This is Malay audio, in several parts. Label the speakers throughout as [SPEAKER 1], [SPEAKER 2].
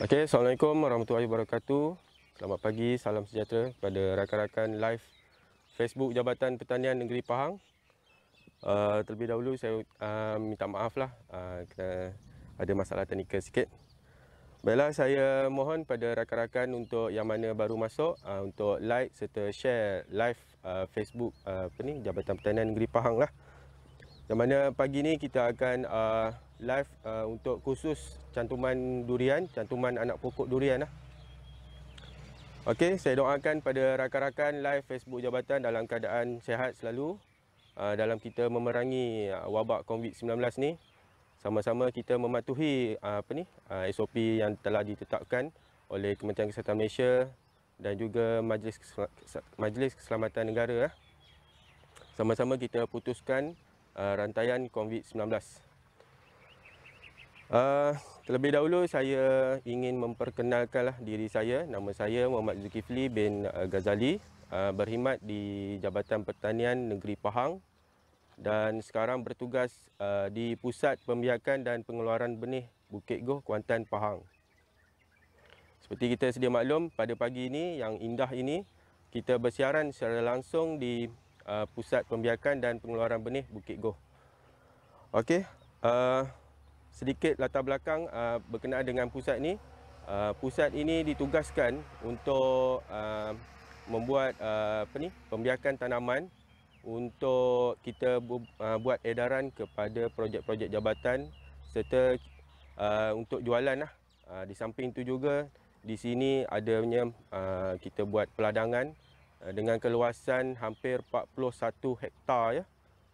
[SPEAKER 1] Okay, Assalamualaikum warahmatullahi wabarakatuh. Selamat pagi, salam sejahtera kepada rakan-rakan live Facebook Jabatan Pertanian Negeri Pahang. Uh, terlebih dahulu saya uh, minta maaf lah uh, ada masalah teknikal sikit. Baiklah, saya mohon pada rakan-rakan untuk yang mana baru masuk uh, untuk like serta share live uh, Facebook uh, apa ni, Jabatan Pertanian Negeri Pahang lah. Yang mana pagi ni kita akan uh, live uh, untuk khusus cantuman durian, cantuman anak pokok durian lah. Okey, saya doakan pada rakan-rakan live Facebook Jabatan dalam keadaan sehat selalu uh, dalam kita memerangi uh, wabak COVID-19 ni. Sama-sama kita mematuhi uh, apa ni? Uh, SOP yang telah ditetapkan oleh Kementerian Kesihatan Malaysia dan juga Majlis Majlis Keselamatan Negara. Eh. Sama-sama kita putuskan uh, rantaian COVID-19. Ah, terlebih dahulu saya ingin memperkenalkanlah diri saya. Nama saya Muhammad Zulkifli bin uh, Ghazali. Uh, berkhidmat di Jabatan Pertanian Negeri Pahang dan sekarang bertugas uh, di Pusat Pembiakan dan Pengeluaran Benih Bukit Goh, Kuantan Pahang. Seperti kita sedia maklum, pada pagi ini yang indah ini kita bersiaran secara langsung di uh, Pusat Pembiakan dan Pengeluaran Benih Bukit Goh. Okey, uh, sedikit latar belakang uh, berkenaan dengan pusat ini. Uh, pusat ini ditugaskan untuk uh, membuat uh, apa ni pembiakan tanaman untuk kita bu- uh, buat edaran kepada projek-projek jabatan serta uh, untuk jualan lah. Uh, di samping itu juga di sini adanya uh, kita buat peladangan uh, dengan keluasan hampir 41 hektar ya.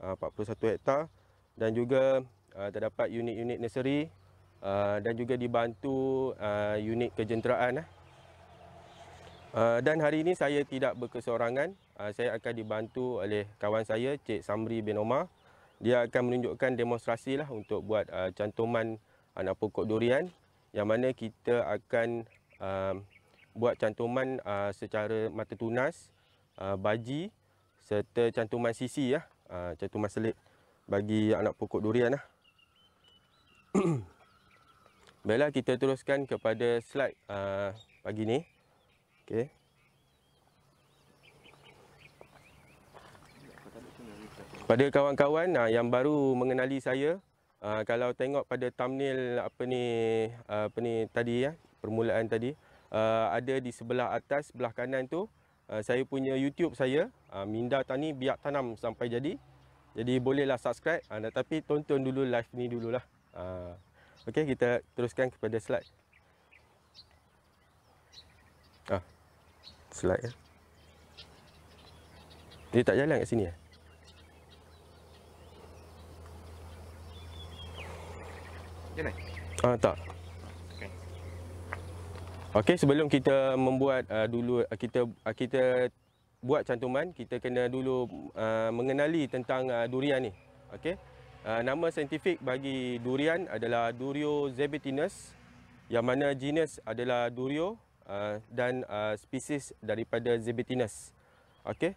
[SPEAKER 1] Uh, 41 hektar dan juga Ah, terdapat unit-unit nursery ah, dan juga dibantu ah, unit kejenteraan dan hari ini saya tidak berkesorangan saya akan dibantu oleh kawan saya Cik Samri bin Omar dia akan menunjukkan demonstrasi lah untuk buat cantuman anak pokok durian yang mana kita akan buat cantuman secara mata tunas baji serta cantuman sisi ya cantuman selit bagi anak pokok durian lah Baiklah kita teruskan kepada slide uh, pagi ni. Okey. Pada kawan-kawan uh, yang baru mengenali saya, uh, kalau tengok pada thumbnail apa ni uh, apa ni tadi ya, permulaan tadi, uh, ada di sebelah atas sebelah kanan tu uh, saya punya YouTube saya, uh, Minda Tani Biak Tanam sampai jadi. Jadi bolehlah subscribe uh, tapi tonton dulu live ni dululah. Ha. Okey, kita teruskan kepada slide. Ah. Slide ya. Dia tak jalan kat sini ya? Eh? Jalan? Ah, tak. Okey, sebelum kita membuat uh, dulu uh, kita uh, kita buat cantuman, kita kena dulu uh, mengenali tentang uh, durian ni. Okey. Uh, nama saintifik bagi durian adalah Durio zebetinus yang mana genus adalah Durio uh, dan uh, spesies daripada zebetinus. Okey.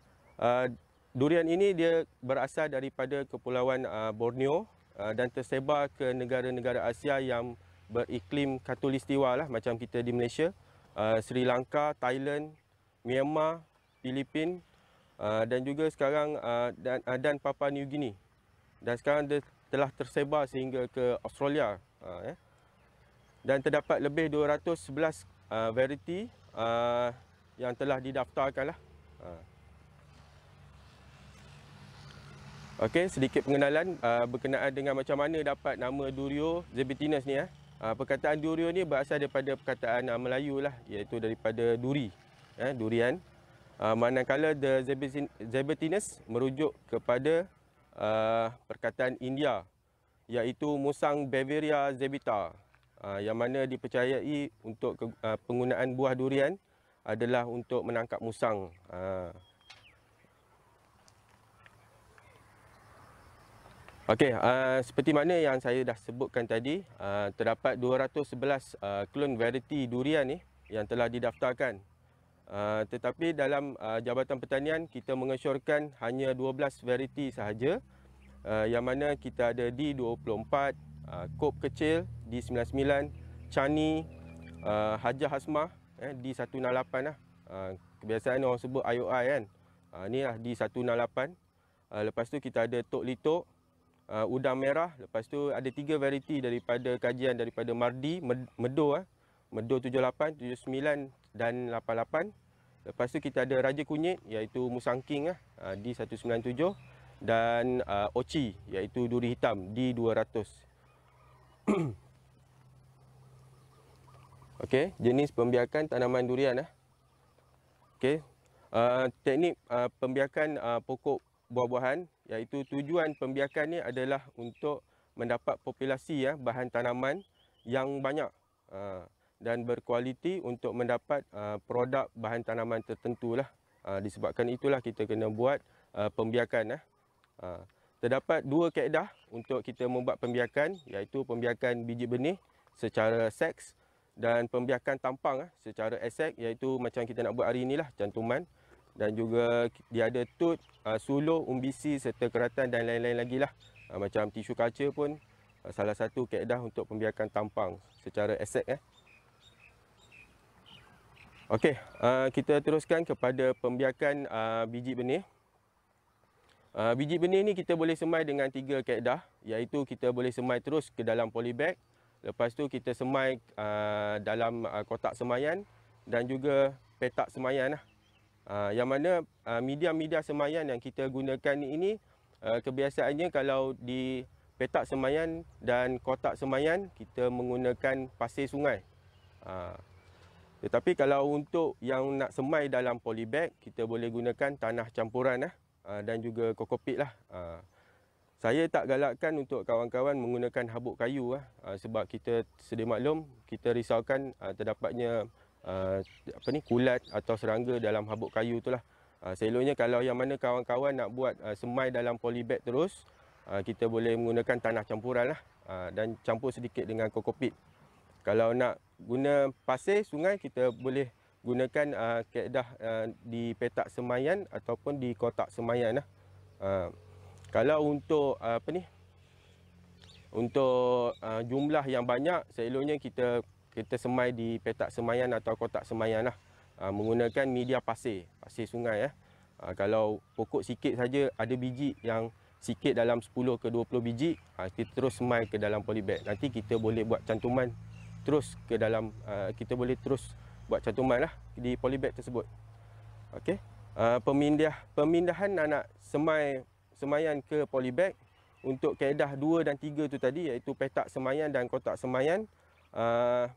[SPEAKER 1] durian ini dia berasal daripada kepulauan Borneo dan tersebar ke negara-negara Asia yang beriklim katulistiwa lah macam kita di Malaysia, Sri Lanka, Thailand, Myanmar, Filipina dan juga sekarang dan, uh, dan Papua New Guinea dan sekarang dia telah tersebar sehingga ke Australia ha, eh. dan terdapat lebih 211 ha, variety ha, yang telah didaftarkan lah. Uh. sedikit pengenalan uh, berkenaan dengan macam mana dapat nama Durio Zebetinus ni. ya. perkataan Durio ni berasal daripada perkataan uh, Melayu lah, iaitu daripada duri, eh, durian. manakala The Zebetinus merujuk kepada uh, perkataan India iaitu Musang Bavaria zebita uh, yang mana dipercayai untuk ke, uh, penggunaan buah durian adalah untuk menangkap musang. Uh. Okey, uh, seperti mana yang saya dah sebutkan tadi, uh, terdapat 211 uh, klon variety durian ni yang telah didaftarkan Ah, tetapi dalam uh, Jabatan Pertanian kita mengesyorkan hanya 12 variety sahaja uh, yang mana kita ada D24, uh, Kop Kecil, D99, Chani, uh, Hajar Hasmah, eh, D168 lah. Uh, kebiasaan orang sebut IOI kan. Uh, ni lah D168. Uh, lepas tu kita ada Tok Litok, uh, Udang Merah. Lepas tu ada tiga variety daripada kajian daripada Mardi, Medo lah. Eh. Medo 78, 79 dan Lepas tu kita ada Raja Kunyit iaitu Musang King lah, ha, D197 dan uh, Ochi iaitu Duri Hitam D200. Okey, jenis pembiakan tanaman durian lah. Okey, uh, teknik uh, pembiakan uh, pokok buah-buahan iaitu tujuan pembiakan ni adalah untuk mendapat populasi ya bahan tanaman yang banyak. Uh, dan berkualiti untuk mendapat uh, produk bahan tanaman tertentu lah. Uh, disebabkan itulah kita kena buat uh, pembiakan. Eh. Uh, terdapat dua kaedah untuk kita membuat pembiakan iaitu pembiakan biji benih secara seks dan pembiakan tampang eh, secara esek iaitu macam kita nak buat hari inilah cantuman dan juga dia ada tut, uh, suluh, umbisi serta keratan dan lain-lain lagi lah. Uh, macam tisu kaca pun uh, salah satu kaedah untuk pembiakan tampang secara esek. Eh. Okey, uh, kita teruskan kepada pembiakan uh, biji benih. Uh, biji benih ni kita boleh semai dengan tiga kaedah iaitu kita boleh semai terus ke dalam polybag. Lepas tu kita semai uh, dalam uh, kotak semayan dan juga petak semayan. Lah. Uh, yang mana uh, media-media uh, semayan yang kita gunakan ini uh, kebiasaannya kalau di petak semayan dan kotak semayan kita menggunakan pasir sungai. Uh, tetapi kalau untuk yang nak semai dalam polybag, kita boleh gunakan tanah campuran lah dan juga kokopit. Lah. Ah, saya tak galakkan untuk kawan-kawan menggunakan habuk kayu eh, ah, sebab kita sedia maklum, kita risaukan ah, terdapatnya apa ni, kulat atau serangga dalam habuk kayu tu. Lah. Seloknya kalau yang mana kawan-kawan nak buat semai dalam polybag terus, kita boleh menggunakan tanah campuran lah, dan campur sedikit dengan kokopit. Kalau nak guna pasir sungai kita boleh gunakan uh, ah, keadah uh, ah, di petak semayan ataupun di kotak semayan lah. uh, kalau untuk uh, apa ni untuk uh, jumlah yang banyak seelonya kita kita semai di petak semayan atau kotak semayan lah. uh, menggunakan media pasir pasir sungai ya eh. uh, kalau pokok sikit saja ada biji yang sikit dalam 10 ke 20 biji uh, kita terus semai ke dalam polybag nanti kita boleh buat cantuman terus ke dalam uh, kita boleh terus buat cantuman lah di polybag tersebut. Okey. Uh, pemindah pemindahan anak semai semayan ke polybag untuk kaedah 2 dan 3 tu tadi iaitu petak semayan dan kotak semayan uh,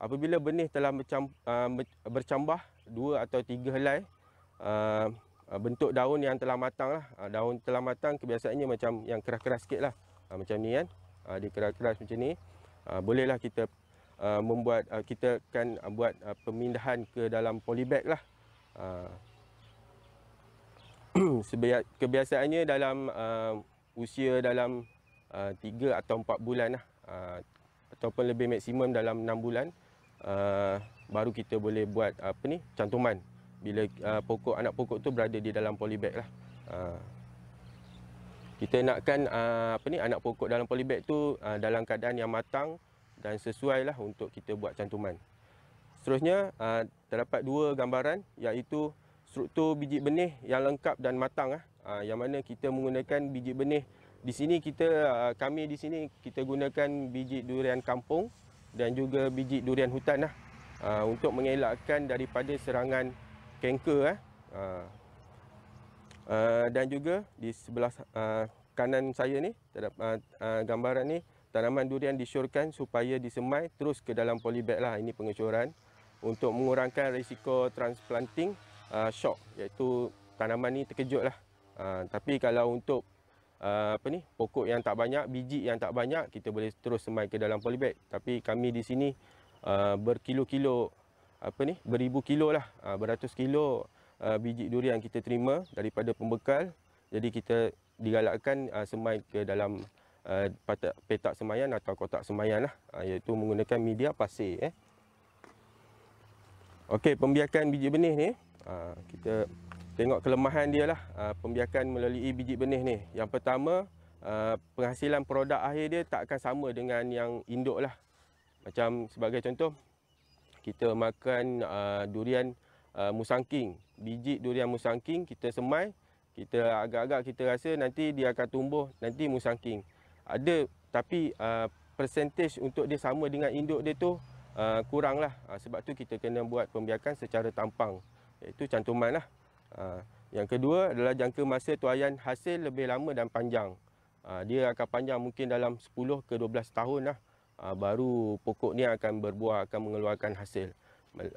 [SPEAKER 1] apabila benih telah bercam, uh, bercambah dua atau tiga helai uh, uh, bentuk daun yang telah matang lah. Uh, daun telah matang kebiasaannya macam yang keras-keras sikit lah. Uh, macam ni kan. Uh, dia keras-keras macam ni. Uh, bolehlah kita uh, membuat uh, kita akan uh, buat uh, pemindahan ke dalam polybag lah. Uh, kebiasaannya dalam uh, usia dalam uh, 3 atau 4 bulan lah. Uh, ataupun lebih maksimum dalam 6 bulan uh, baru kita boleh buat uh, apa ni cantuman bila uh, pokok anak pokok tu berada di dalam polybag lah. Uh, kita nakkan uh, apa ni anak pokok dalam polybag tu uh, dalam keadaan yang matang dan sesuai lah untuk kita buat cantuman. Seterusnya, ah, terdapat dua gambaran iaitu struktur biji benih yang lengkap dan matang ah. Ah, yang mana kita menggunakan biji benih. Di sini kita kami di sini kita gunakan biji durian kampung dan juga biji durian hutan untuk mengelakkan daripada serangan kanker. Dan juga di sebelah kanan saya ni, terdapat gambaran ni, tanaman durian disyorkan supaya disemai terus ke dalam polybag lah ini pengecoran untuk mengurangkan risiko transplanting uh, shock iaitu tanaman ni terkejut lah uh, tapi kalau untuk uh, apa ni pokok yang tak banyak biji yang tak banyak kita boleh terus semai ke dalam polybag tapi kami di sini uh, berkilo-kilo apa ni beribu kilo lah uh, beratus kilo uh, biji durian kita terima daripada pembekal jadi kita digalakkan uh, semai ke dalam uh, petak semayan atau kotak semayan lah, uh, iaitu menggunakan media pasir eh. Okey, pembiakan biji benih ni, uh, kita tengok kelemahan dia lah, uh, pembiakan melalui biji benih ni. Yang pertama, uh, penghasilan produk akhir dia tak akan sama dengan yang induk lah. Macam sebagai contoh, kita makan uh, durian uh, musangking, biji durian musangking kita semai, kita agak-agak kita rasa nanti dia akan tumbuh, nanti musangking. king ada tapi uh, percentage untuk dia sama dengan induk dia tu uh, kurang lah uh, sebab tu kita kena buat pembiakan secara tampang iaitu cantuman lah uh, yang kedua adalah jangka masa tuayan hasil lebih lama dan panjang uh, dia akan panjang mungkin dalam 10 ke 12 tahun lah uh, baru pokok ni akan berbuah akan mengeluarkan hasil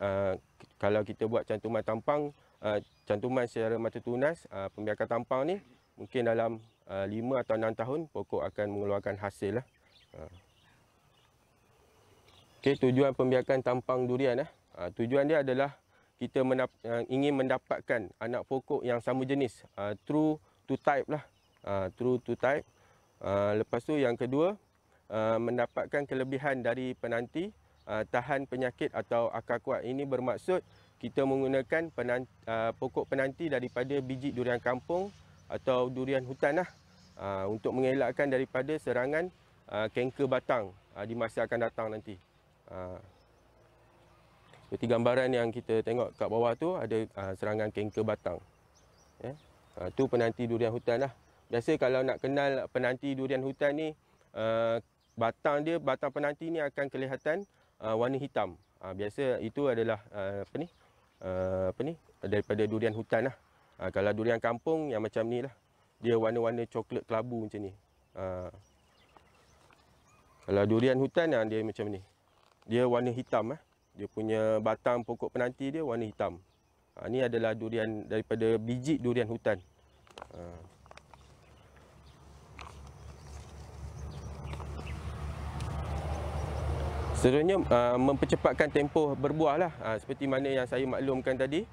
[SPEAKER 1] uh, kalau kita buat cantuman tampang uh, cantuman secara mata tunas uh, pembiakan tampang ni mungkin dalam 5 ah, atau 6 tahun pokok akan mengeluarkan hasil lah. Ah. Okay tujuan pembiakan tampang durian eh. Ah, tujuan dia adalah kita ingin mendapatkan anak pokok yang sama jenis. True to type lah. True to type. Lepas tu yang kedua, mendapatkan kelebihan dari penanti tahan penyakit atau akar kuat. Ini bermaksud kita menggunakan penanti, pokok penanti daripada biji durian kampung atau durian hutan lah ah, untuk mengelakkan daripada serangan ah, kanker batang ah, di masa akan datang nanti. Seperti gambaran yang kita tengok kat bawah tu ada serangan kanker batang. Itu ya? penanti durian hutan lah. Biasa kalau nak kenal penanti durian hutan ni batang dia batang penanti ni akan kelihatan warna hitam. biasa itu adalah apa ni? apa ni? daripada durian hutan lah. Ha, kalau durian kampung yang macam ni lah. Dia warna-warna coklat kelabu macam ni. Ha. Kalau durian hutan yang lah, dia macam ni. Dia warna hitam eh. Dia punya batang pokok penanti dia warna hitam. Ha, ni adalah durian daripada biji durian hutan. Ha. Seterusnya uh, mempercepatkan tempoh berbuah lah. seperti mana yang saya maklumkan tadi.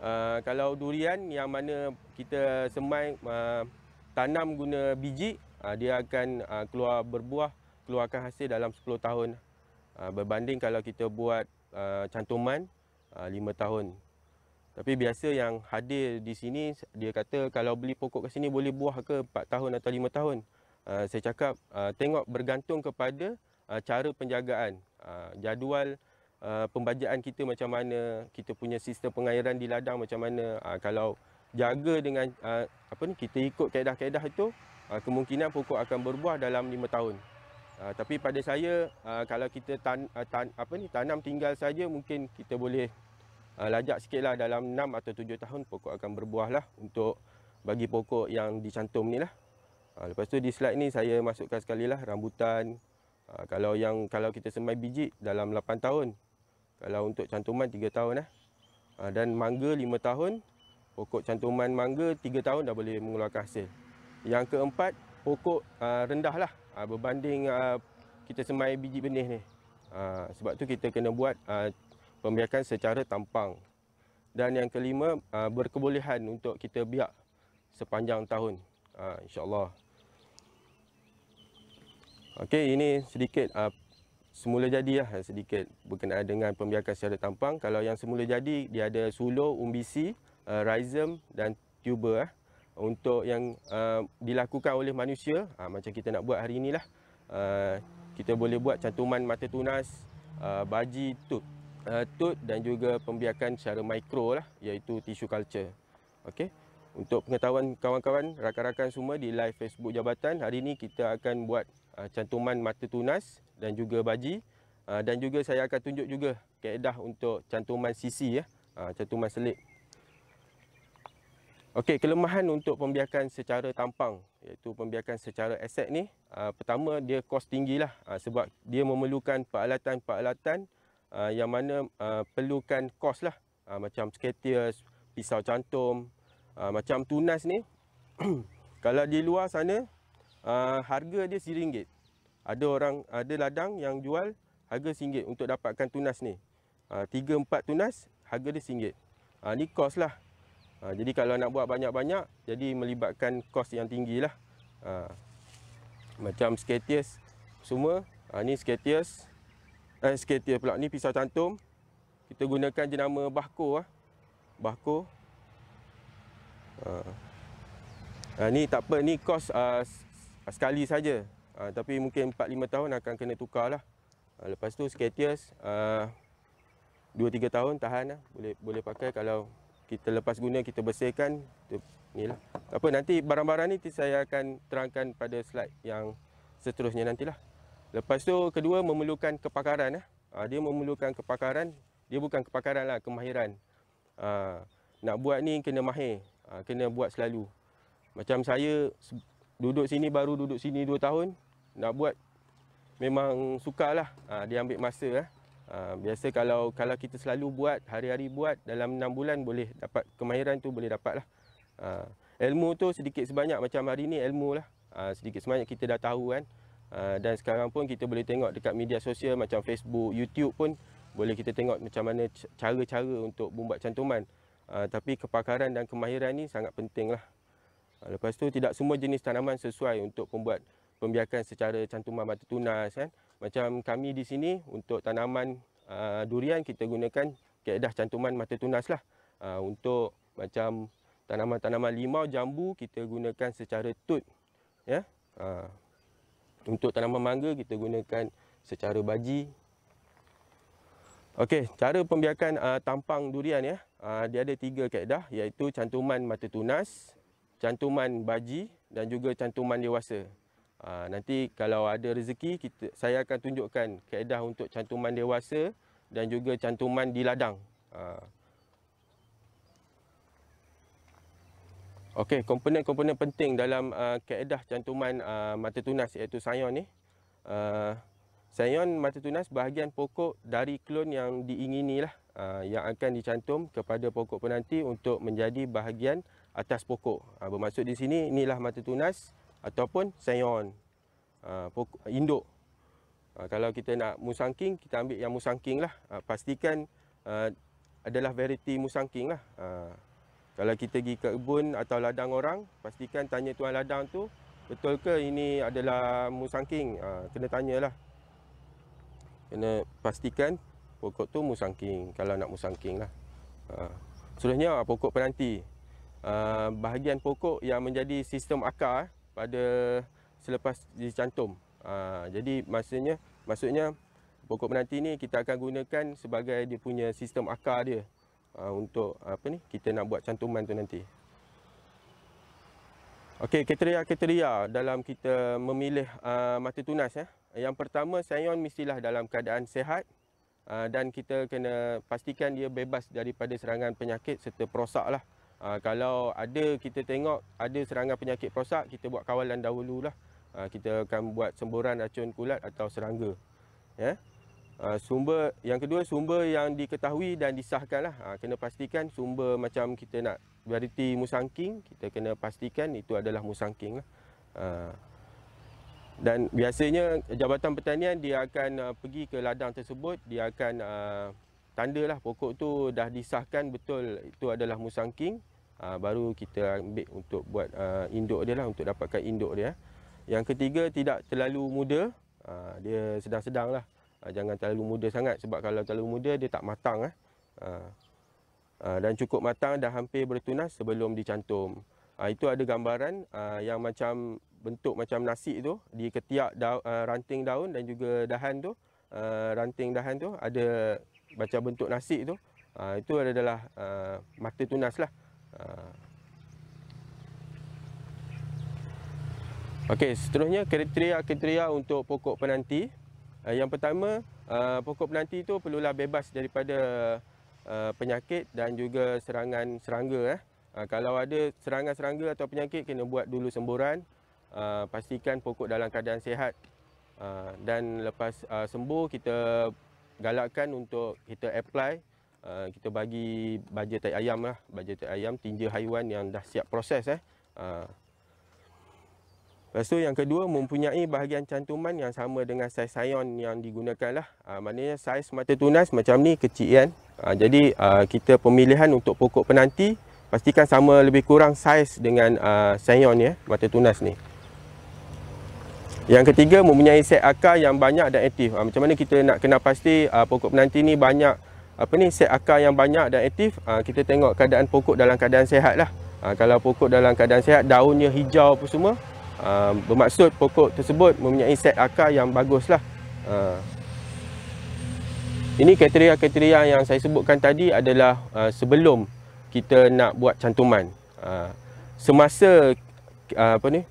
[SPEAKER 1] Uh, kalau durian yang mana kita semai uh, tanam guna biji uh, dia akan uh, keluar berbuah keluarkan hasil dalam 10 tahun uh, berbanding kalau kita buat uh, cantuman uh, 5 tahun tapi biasa yang hadir di sini dia kata kalau beli pokok kat sini boleh buah ke 4 tahun atau 5 tahun uh, saya cakap uh, tengok bergantung kepada uh, cara penjagaan uh, jadual uh, uh, pembajaan kita macam mana, kita punya sistem pengairan di ladang macam mana. Uh, kalau jaga dengan uh, apa ni kita ikut kaedah-kaedah itu, uh, kemungkinan pokok akan berbuah dalam lima tahun. Uh, tapi pada saya uh, kalau kita tan, uh, tan apa ni tanam tinggal saja mungkin kita boleh uh, lajak sikitlah dalam enam atau tujuh tahun pokok akan berbuah lah untuk bagi pokok yang dicantum ni lah. Uh, lepas tu di slide ni saya masukkan sekali lah rambutan. kalau yang kalau kita semai biji dalam 8 tahun kalau untuk cantuman 3 tahun eh. Ha, dan mangga 5 tahun. Pokok cantuman mangga 3 tahun dah boleh mengeluarkan hasil. Yang keempat, pokok uh, rendah lah. Uh, berbanding uh, kita semai biji benih ni. Uh, sebab tu kita kena buat uh, pembiakan secara tampang. Dan yang kelima, uh, berkebolehan untuk kita biak sepanjang tahun. Uh, InsyaAllah. Okey, ini sedikit uh, semula jadi jadilah sedikit berkenaan dengan pembiakan secara tampang. Kalau yang semula jadi, dia ada sulo, umbisi, uh, eh, rhizome dan tuber. Eh. Untuk yang uh, dilakukan oleh manusia, uh, macam kita nak buat hari inilah, uh, eh, kita boleh buat cantuman mata tunas, uh, baji, tut. Uh, tut dan juga pembiakan secara mikro lah, iaitu tisu culture. Okay. Untuk pengetahuan kawan-kawan, rakan-rakan semua di live Facebook Jabatan, hari ini kita akan buat cantuman mata tunas dan juga baji ah, dan juga saya akan tunjuk juga kaedah untuk cantuman sisi ya ah, cantuman selit okey kelemahan untuk pembiakan secara tampang iaitu pembiakan secara aset ni ah, pertama dia kos tinggilah uh, sebab dia memerlukan peralatan-peralatan yang mana perlukan kos lah macam skaters pisau cantum macam tunas ni kalau di luar sana harga dia RM1 ada orang ada ladang yang jual harga RM1 untuk dapatkan tunas ni. Ah, tiga empat tunas harga dia RM1. Ha, ah, kos lah. Ah, jadi kalau nak buat banyak-banyak jadi melibatkan kos yang tinggi lah. macam skaters semua ini ni skaters eh, skater pula ni pisau cantum kita gunakan jenama bahko lah. bahko Ini tak apa ni kos sekali saja Ha, tapi mungkin 4-5 tahun akan kena tukar lah. Ha, ah, lepas tu Skatius uh, ah, 2-3 tahun tahan lah. Boleh, boleh pakai kalau kita lepas guna kita bersihkan. Tu, ni lah. Apa, nanti barang-barang ni saya akan terangkan pada slide yang seterusnya nantilah. Lepas tu kedua memerlukan kepakaran lah. Ha, dia memerlukan kepakaran. Dia bukan kepakaran lah, kemahiran. Ha, nak buat ni kena mahir. Ha, kena buat selalu. Macam saya duduk sini baru duduk sini 2 tahun nak buat memang sukarlah ha, dia ambil masa eh ha, biasa kalau kalau kita selalu buat hari-hari buat dalam enam bulan boleh dapat kemahiran tu boleh dapatlah ha, ilmu tu sedikit sebanyak macam hari ni ilmu lah ha, sedikit sebanyak kita dah tahu kan ha, dan sekarang pun kita boleh tengok dekat media sosial macam Facebook YouTube pun boleh kita tengok macam mana cara-cara untuk membuat cantuman ha, tapi kepakaran dan kemahiran ni sangat penting lah ha, lepas tu tidak semua jenis tanaman sesuai untuk pembuat pembiakan secara cantuman batu tunas kan. Macam kami di sini untuk tanaman uh, durian kita gunakan keadaan cantuman mata tunas lah. Uh, untuk macam tanaman-tanaman limau, jambu kita gunakan secara tut. Ya? Uh, untuk tanaman mangga kita gunakan secara baji. Okey, cara pembiakan uh, tampang durian ya. Uh, dia ada tiga keadaan iaitu cantuman mata tunas, cantuman baji dan juga cantuman dewasa. Ah, nanti kalau ada rezeki kita saya akan tunjukkan kaedah untuk cantuman dewasa dan juga cantuman di ladang. Ha. Okey, komponen-komponen penting dalam uh, kaedah cantuman mata tunas iaitu sayon ni. sayon mata tunas bahagian pokok dari klon yang diingini lah yang akan dicantum kepada pokok penanti untuk menjadi bahagian atas pokok. bermaksud di sini inilah mata tunas ataupun sayon uh, ah, induk uh, kalau kita nak musangking kita ambil yang musangking lah uh, pastikan uh, adalah variety musangking lah uh, kalau kita pergi ke kebun atau ladang orang pastikan tanya tuan ladang tu betul ke ini adalah musangking uh, kena tanyalah kena pastikan pokok tu musangking kalau nak musangking lah uh, selanjutnya pokok penanti uh, bahagian pokok yang menjadi sistem akar uh, pada selepas dicantum. Ha, jadi maksudnya maksudnya pokok menanti ni kita akan gunakan sebagai dia punya sistem akar dia ha, untuk apa ni kita nak buat cantuman tu nanti. Okey, kriteria-kriteria dalam kita memilih uh, mata tunas ya. Yang pertama Sion mestilah dalam keadaan sehat uh, dan kita kena pastikan dia bebas daripada serangan penyakit serta perosaklah. lah. Ha, kalau ada kita tengok ada serangan penyakit prosak, kita buat kawalan dahulu lah. Ha, ah, kita akan buat semburan racun kulat atau serangga. Ya? Ha, sumber yang kedua sumber yang diketahui dan disahkan lah. Ha, kena pastikan sumber macam kita nak variti musangking, kita kena pastikan itu adalah musangking lah. Ha, dan biasanya Jabatan Pertanian dia akan uh, pergi ke ladang tersebut, dia akan uh, tandalah pokok tu dah disahkan betul itu adalah musangking uh, baru kita ambil untuk buat uh, induk dia lah untuk dapatkan induk dia yang ketiga tidak terlalu muda uh, dia sedang-sedang lah uh, jangan terlalu muda sangat sebab kalau terlalu muda dia tak matang eh. uh, uh, dan cukup matang dah hampir bertunas sebelum dicantum uh, itu ada gambaran uh, yang macam bentuk macam nasi tu di ketiak da uh, ranting daun dan juga dahan tu uh, ranting dahan tu ada baca bentuk nasi tu uh, itu adalah uh, mata tunas lah Ah. Okey, seterusnya kriteria-kriteria untuk pokok penanti. Ah, yang pertama, ah, pokok penanti itu perlulah bebas daripada penyakit dan juga serangan serangga. Eh. Kalau ada serangan serangga atau penyakit, kena buat dulu semburan. Pastikan pokok dalam keadaan sehat Dan lepas sembuh, kita galakkan untuk kita apply uh, kita bagi baja tai ayam lah baja tai ayam tinja haiwan yang dah siap proses eh uh. lepas tu yang kedua mempunyai bahagian cantuman yang sama dengan saiz sayon yang digunakan lah uh, maknanya saiz mata tunas macam ni kecil kan uh, jadi uh, kita pemilihan untuk pokok penanti pastikan sama lebih kurang saiz dengan uh, sayon ya mata tunas ni yang ketiga mempunyai set akar yang banyak dan aktif. Ha, macam mana kita nak kenal pasti uh, pokok penanti ni banyak apa ni set akar yang banyak dan aktif ha, kita tengok keadaan pokok dalam keadaan sehat lah ha, kalau pokok dalam keadaan sehat daunnya hijau apa semua ha, bermaksud pokok tersebut mempunyai set akar yang bagus lah ha. ini kriteria-kriteria yang saya sebutkan tadi adalah uh, sebelum kita nak buat cantuman uh, semasa uh, apa ni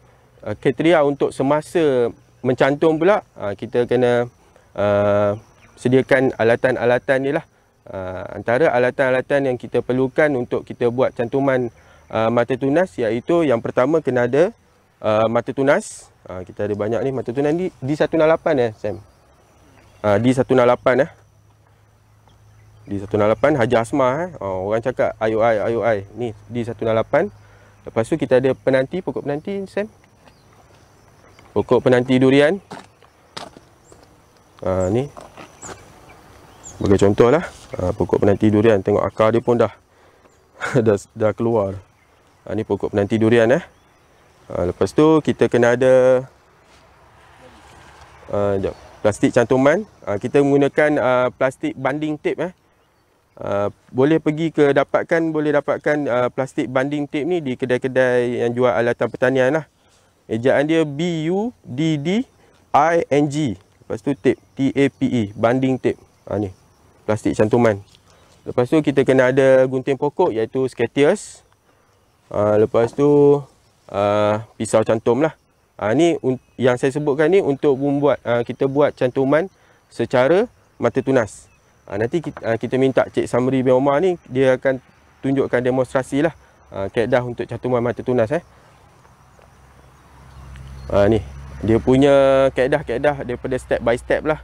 [SPEAKER 1] kriteria untuk semasa mencantum pula uh, kita kena uh, sediakan alatan-alatan ni lah Uh, antara alatan-alatan yang kita perlukan untuk kita buat cantuman uh, mata tunas iaitu yang pertama kena ada uh, mata tunas. Uh, kita ada banyak ni mata tunas ni D168 eh Sam. Uh, D168 eh. D168 Haji Asma eh. Oh, orang cakap IOI IOI. Ni D168. Lepas tu kita ada penanti pokok penanti Sam. Pokok penanti durian. Uh, ni bagi contoh lah ha, ah, Pokok penanti durian Tengok akar dia pun dah Dah, dah keluar ha, Ni pokok penanti durian eh ha, Lepas tu kita kena ada uh, Sekejap Plastik cantuman ha, Kita menggunakan uh, plastik banding tape eh Uh, boleh pergi ke dapatkan boleh dapatkan uh, plastik banding tape ni di kedai-kedai yang jual alatan pertanian lah ejaan dia B U D D I N G lepas tu tape T A P E banding tape ha, ni plastik cantuman. Lepas tu kita kena ada gunting pokok iaitu skatius. Ha, ah, lepas tu uh, pisau cantum lah. Ha, ah, ni yang saya sebutkan ni untuk membuat uh, kita buat cantuman secara mata tunas. Ha, nanti kita, uh, kita minta Cik Samri bin Omar ni dia akan tunjukkan demonstrasi lah. Uh, Kedah untuk cantuman mata tunas eh. Ha, ni dia punya kaedah-kaedah daripada step by step lah.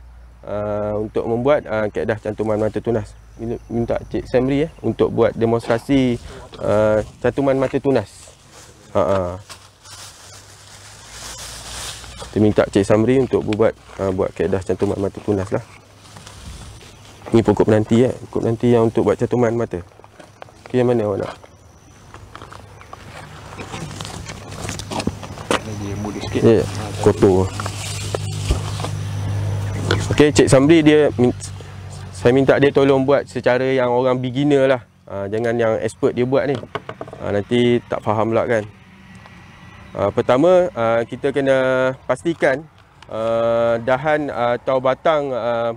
[SPEAKER 1] Uh, untuk membuat uh, kaedah cantuman mata tunas minta Cik Samri eh, untuk buat demonstrasi uh, cantuman mata tunas uh, uh. kita minta Cik Samri untuk buat uh, buat kaedah cantuman mata tunas lah ni pokok penanti eh. pokok penanti yang untuk buat cantuman mata ok yang mana awak nak ini yeah. Ya. kotor Okey, Cik Samri dia saya minta dia tolong buat secara yang orang beginner lah. Ha, jangan yang expert dia buat ni. Ha, nanti tak faham lah kan. Ha, pertama, ha, kita kena pastikan ha, dahan ha, atau batang ha,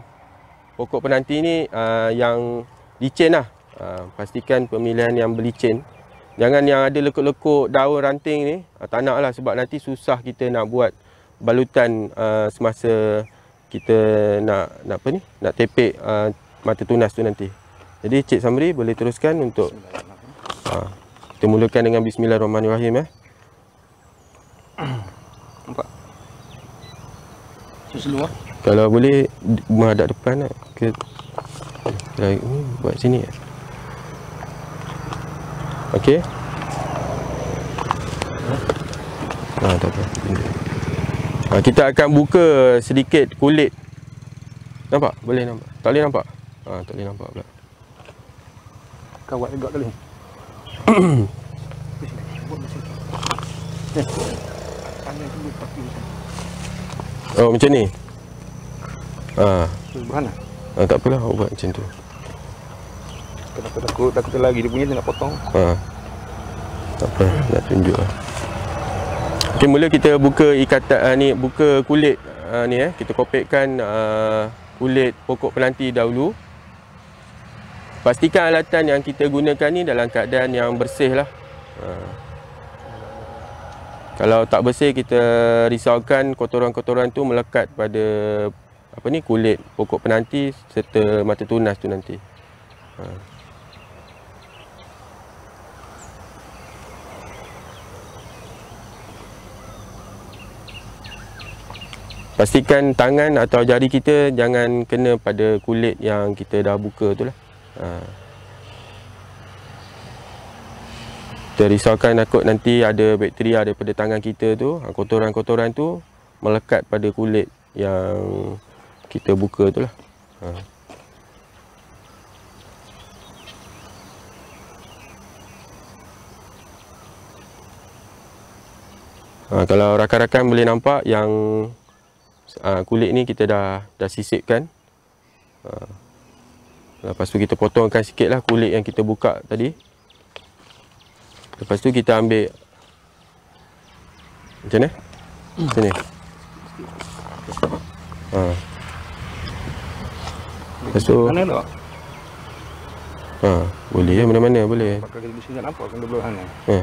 [SPEAKER 1] pokok penanti ni ha, yang licin lah. Ha, pastikan pemilihan yang berlicin. Jangan yang ada lekuk-lekuk daun ranting ni. Ha, tak nak lah sebab nanti susah kita nak buat balutan ha, semasa kita nak nak apa ni nak tepek uh, mata tunas tu nanti. Jadi Cik Samri boleh teruskan untuk uh, kita mulakan dengan bismillahirrahmanirrahim eh. Nampak. Susulu Kalau boleh menghadap depan nak lah. ke baik eh, ni oh, buat sini. Eh. Okey. Ha, tak apa. Ah, kita akan buka sedikit kulit nampak boleh nampak tak boleh nampak ha, tak boleh nampak pula kawat juga kali Oh macam ni. Ha. Bahana. Ha, ah, tak apalah awak buat macam tu. takut takut lagi dia punya dia nak potong. Ha. Tak apa, nak tunjuklah. Okey mula kita buka ikat uh, ah, ni buka kulit uh, ni eh kita kopekkan uh, ah, kulit pokok pelanti dahulu. Pastikan alatan yang kita gunakan ni dalam keadaan yang bersih lah. Uh. Kalau tak bersih kita risaukan kotoran-kotoran tu melekat pada apa ni kulit pokok penanti serta mata tunas tu nanti. Uh. pastikan tangan atau jari kita jangan kena pada kulit yang kita dah buka tu lah ha. kita risaukan takut nanti ada bakteria ada pada tangan kita tu ha, kotoran-kotoran tu melekat pada kulit yang kita buka tu lah ha. Ha, kalau rakan-rakan boleh nampak yang Ah, kulit ni kita dah dah sisipkan. Ah, lepas tu kita potongkan sikit lah kulit yang kita buka tadi. Lepas tu kita ambil macam ni. Macam ni. Ah. Lepas tu mana nak? Ha, boleh ya mana-mana boleh. Pakai kita mesti tak nampak kan belah sana. Ha.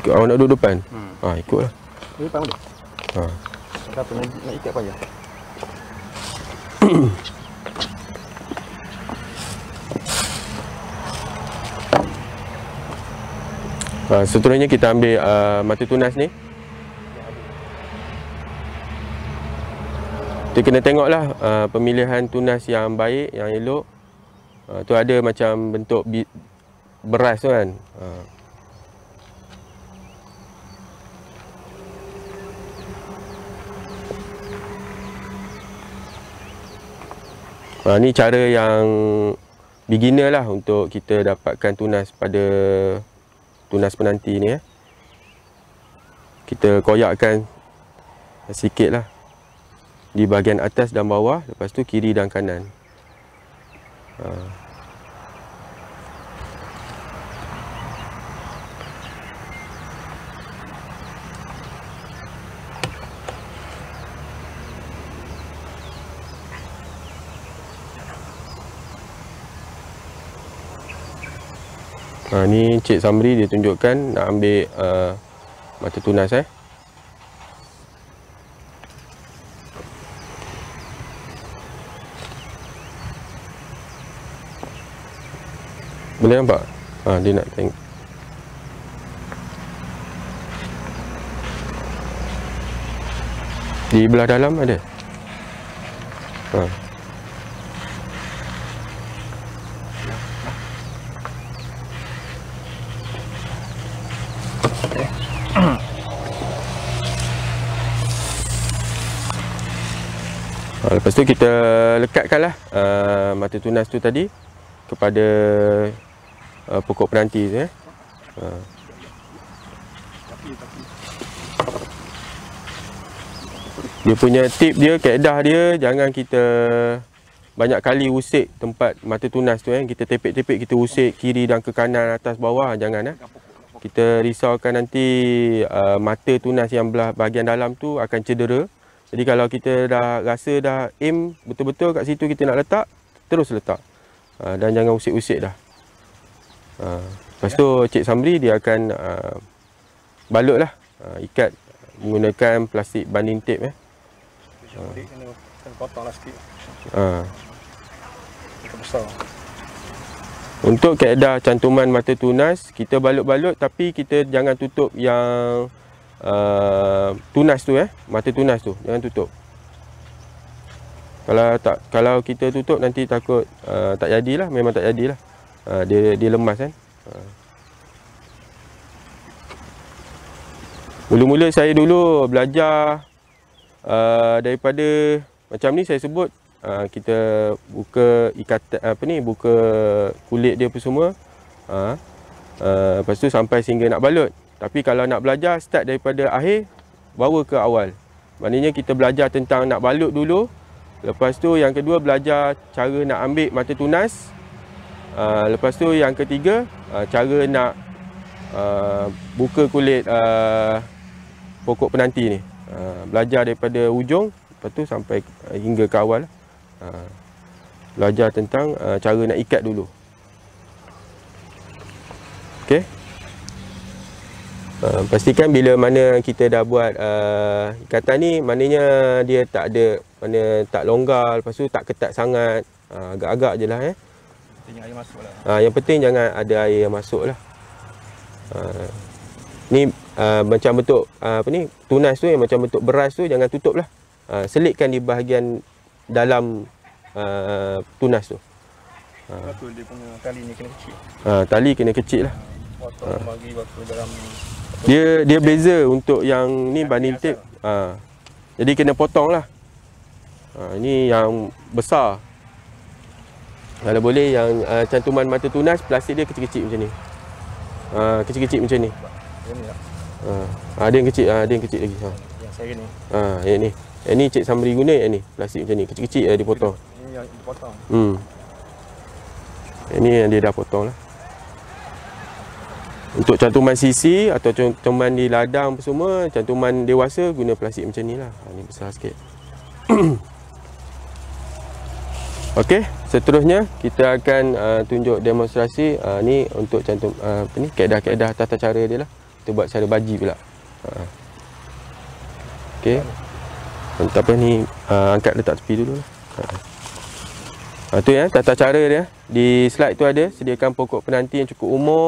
[SPEAKER 1] Ikut awak nak duduk depan? Hmm. Ha, ikutlah. Depan boleh. Ha. Kau kena nak ikat payah. Uh, seterusnya kita ambil uh, mata tunas ni kita kena tengok lah uh, ah, pemilihan tunas yang baik, yang elok uh, tu ada macam bentuk beras tu kan uh. Ha, ni cara yang beginner lah untuk kita dapatkan tunas pada tunas penanti ni. Eh. Kita koyakkan sikit lah di bahagian atas dan bawah. Lepas tu kiri dan kanan. Haa. Ha, ni Cik Samri dia tunjukkan nak ambil uh, mata tunas eh. Boleh nampak? Ha, dia nak tengok. Di belah dalam ada? Ha. Ha, lepas tu kita lekatkanlah uh, ah, mata tunas tu tadi kepada uh, pokok peranti. tu ya. Eh. Ha. Dia punya tip dia, kaedah dia jangan kita banyak kali usik tempat mata tunas tu eh. Kita tepik-tepik, kita usik kiri dan ke kanan, atas, bawah. Jangan eh. Kita risaukan nanti uh, mata tunas yang belah bahagian dalam tu akan cedera. Jadi kalau kita dah rasa dah aim betul-betul kat situ kita nak letak, terus letak. Uh, dan jangan usik-usik dah. Uh, lepas tu ya. Cik Samri dia akan uh, ha, balut lah. Uh, ikat menggunakan plastik banding tape. Eh. Uh. Untuk keadaan cantuman mata tunas, kita balut-balut tapi kita jangan tutup yang... Uh, tunas tu eh mata tunas tu jangan tutup kalau tak kalau kita tutup nanti takut uh, tak jadilah memang tak jadilah uh, dia dia lemas kan uh. mula-mula uh. saya dulu belajar uh, daripada macam ni saya sebut uh, kita buka ikat apa ni buka kulit dia apa semua uh, uh, lepas tu sampai sehingga nak balut tapi kalau nak belajar, start daripada akhir, bawa ke awal. Maknanya kita belajar tentang nak balut dulu. Lepas tu yang kedua, belajar cara nak ambil mata tunas. Uh, lepas tu yang ketiga, uh, cara nak uh, buka kulit uh, pokok penanti ni. Uh, belajar daripada ujung, lepas tu sampai uh, hingga ke awal. Uh, belajar tentang uh, cara nak ikat dulu. Okay. Uh, pastikan bila mana kita dah buat uh, ikatan ni maknanya dia tak ada mana tak longgar lepas tu tak ketat sangat uh, agak-agak je lah eh. Penting air masuk lah. Uh, yang penting jangan ada air yang masuk lah. Uh, ni uh, macam bentuk uh, apa ni tunas tu yang macam bentuk beras tu jangan tutup lah. Uh, selitkan di bahagian dalam uh, tunas tu. Uh, tali ni kena kecil. Uh, tali kena kecil lah. Uh, Potong uh. bagi waktu dalam dia dia beza untuk yang ni banding tip. Ha. Jadi kena potong lah. Ha, ini yang besar. Kalau ha, boleh yang uh, cantuman mata tunas plastik dia kecil-kecil macam ni. Ha, kecil-kecil macam ni. Ha, ada ha, yang kecil, ada yang kecil lagi. Ha. Yang saya ni. Ha, yang ni. Yang ni cik Samri guna yang ni. Plastik macam ni. Kecil-kecil dia potong. Ini yang dipotong. Hmm. Ini yang dia dah potong lah untuk cantuman sisi atau cantuman di ladang apa semua cantuman dewasa guna plastik macam ni lah ha, ni besar sikit ok seterusnya kita akan uh, tunjuk demonstrasi uh, ni untuk cantum uh, apa ni keadaan-keadaan tata cara dia lah kita buat cara baji pula uh. Ha. ok entah apa ni uh, angkat letak tepi dulu lah uh. uh, tu ya tata cara dia di slide tu ada sediakan pokok penanti yang cukup umur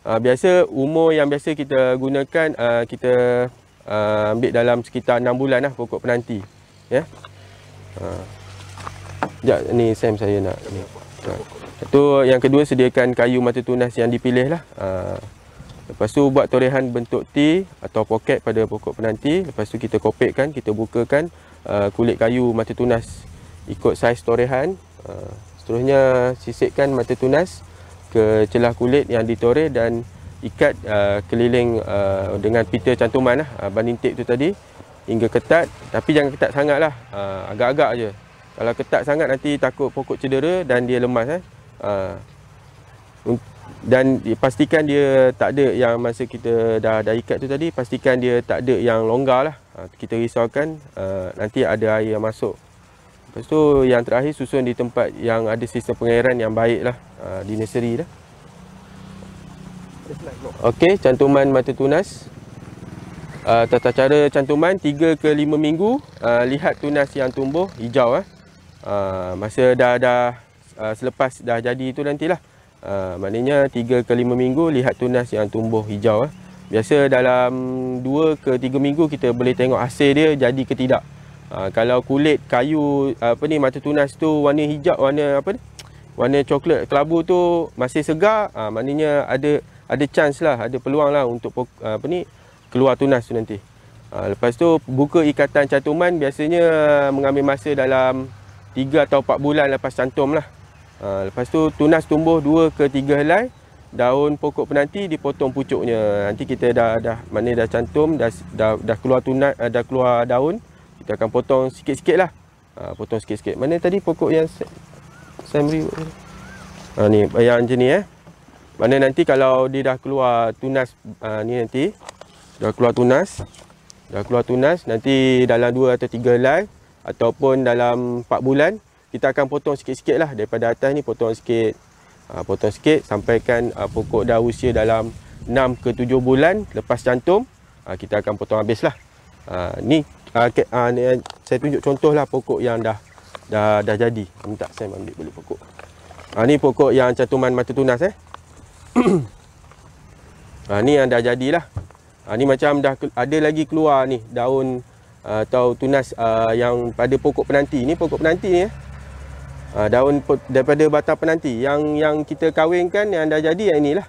[SPEAKER 1] Ah, biasa umur yang biasa kita gunakan uh, kita uh, ambil dalam sekitar 6 bulan lah pokok penanti ya yeah. uh. Sekejap ni Sam saya nak ni. Ha. Itu yang kedua sediakan kayu mata tunas yang dipilih lah ha. Lepas tu buat torehan bentuk T atau poket pada pokok penanti Lepas tu kita kopekkan, kita bukakan ha. kulit kayu mata tunas Ikut saiz torehan ha. Seterusnya sisikkan mata tunas ke celah kulit yang ditoreh dan ikat uh, keliling uh, dengan pita cantuman lah, uh, banding tape tu tadi hingga ketat tapi jangan ketat sangat lah uh, agak-agak je kalau ketat sangat nanti takut pokok cedera dan dia lemas eh. uh, dan pastikan dia tak ada yang masa kita dah, dah ikat tu tadi pastikan dia tak ada yang longgar lah uh, kita risaukan uh, nanti ada air yang masuk Lepas tu yang terakhir susun di tempat yang ada sistem pengairan yang baik lah ha, di nursery lah. Okey, cantuman mata tunas. Uh, tata cara cantuman 3 ke 5 ha, lah. minggu lihat tunas yang tumbuh hijau eh. masa dah dah selepas dah jadi tu nantilah. Uh, maknanya 3 ke 5 minggu lihat tunas yang tumbuh hijau eh. Biasa dalam 2 ke 3 minggu kita boleh tengok hasil dia jadi ke tidak. Ha, kalau kulit kayu apa ni mata tunas tu warna hijau warna apa ni? Warna coklat kelabu tu masih segar, ha, ah, maknanya ada ada chance lah, ada peluang lah untuk ah, apa ni keluar tunas tu nanti. Ha, lepas tu buka ikatan cantuman biasanya mengambil masa dalam 3 atau 4 bulan lepas cantum lah. Ha, lepas tu tunas tumbuh 2 ke 3 helai daun pokok penanti dipotong pucuknya nanti kita dah dah mana dah cantum dah dah, dah keluar tunas dah keluar daun kita akan potong sikit-sikit lah ha, potong sikit-sikit mana tadi pokok yang samri ha, ni yang je ni eh mana nanti kalau dia dah keluar tunas ha, ni nanti dah keluar tunas dah keluar tunas nanti dalam 2 atau 3 helai ataupun dalam 4 bulan kita akan potong sikit-sikit lah daripada atas ni potong sikit ha, potong sikit sampaikan ha, pokok dah usia dalam 6 ke 7 bulan lepas cantum ha, kita akan potong habis lah ha, ni Okay, ah, ah, ha, ni, ah, saya tunjuk contoh lah pokok yang dah dah dah jadi. Minta saya ambil balik pokok. Ha, ni pokok yang cantuman mata tunas eh. ha, ni yang dah jadilah. Ha, ni macam dah ada lagi keluar ni daun atau tunas uh, yang pada pokok penanti. Ni pokok penanti ni eh. Ha, daun daripada batang penanti yang yang kita kahwinkan yang dah jadi yang inilah.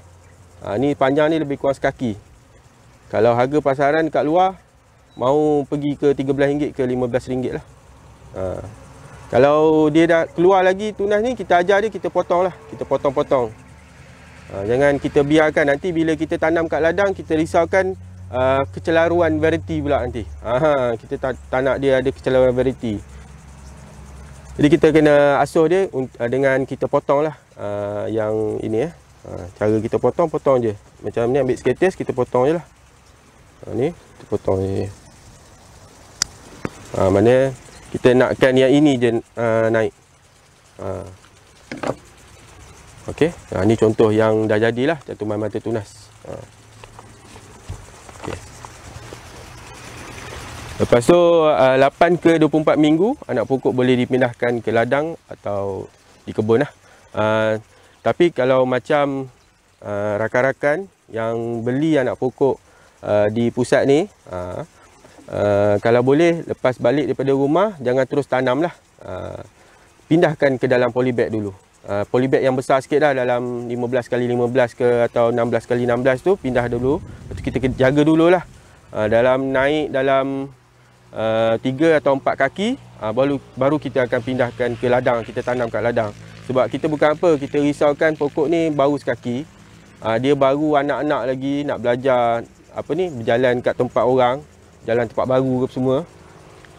[SPEAKER 1] Ha, ni panjang ni lebih kurang kaki. Kalau harga pasaran kat luar mau pergi ke RM13 ke RM15 lah uh, kalau dia dah keluar lagi tunas ni kita ajar dia kita potong lah kita potong-potong uh, jangan kita biarkan nanti bila kita tanam kat ladang kita risaukan uh, kecelaruan variety pula nanti uh, kita tak, tak nak dia ada kecelaruan variety jadi kita kena asuh dia dengan kita potong lah uh, yang ini eh. uh, cara kita potong-potong je macam ni ambil skates kita potong je lah uh, ni kita potong je ha, mana kita nakkan yang ini je ha, naik ha. Ah. ok ha, contoh yang dah jadilah catuman mata tunas ha. Lepas tu 8 ke 24 minggu anak pokok boleh dipindahkan ke ladang atau di kebun lah. Uh, tapi kalau macam uh, rakan-rakan yang beli anak pokok uh, di pusat ni, uh, Ah, kalau boleh lepas balik daripada rumah jangan terus tanam lah uh, pindahkan ke dalam polybag dulu uh, polybag yang besar sikit lah dalam 15x15 ke atau 16x16 tu pindah dulu Itu kita jaga dulu lah uh, dalam naik dalam uh, 3 atau 4 kaki uh, baru, baru kita akan pindahkan ke ladang kita tanam kat ladang sebab kita bukan apa kita risaukan pokok ni baru sekaki uh, dia baru anak-anak lagi nak belajar apa ni berjalan kat tempat orang jalan tempat baru ke semua.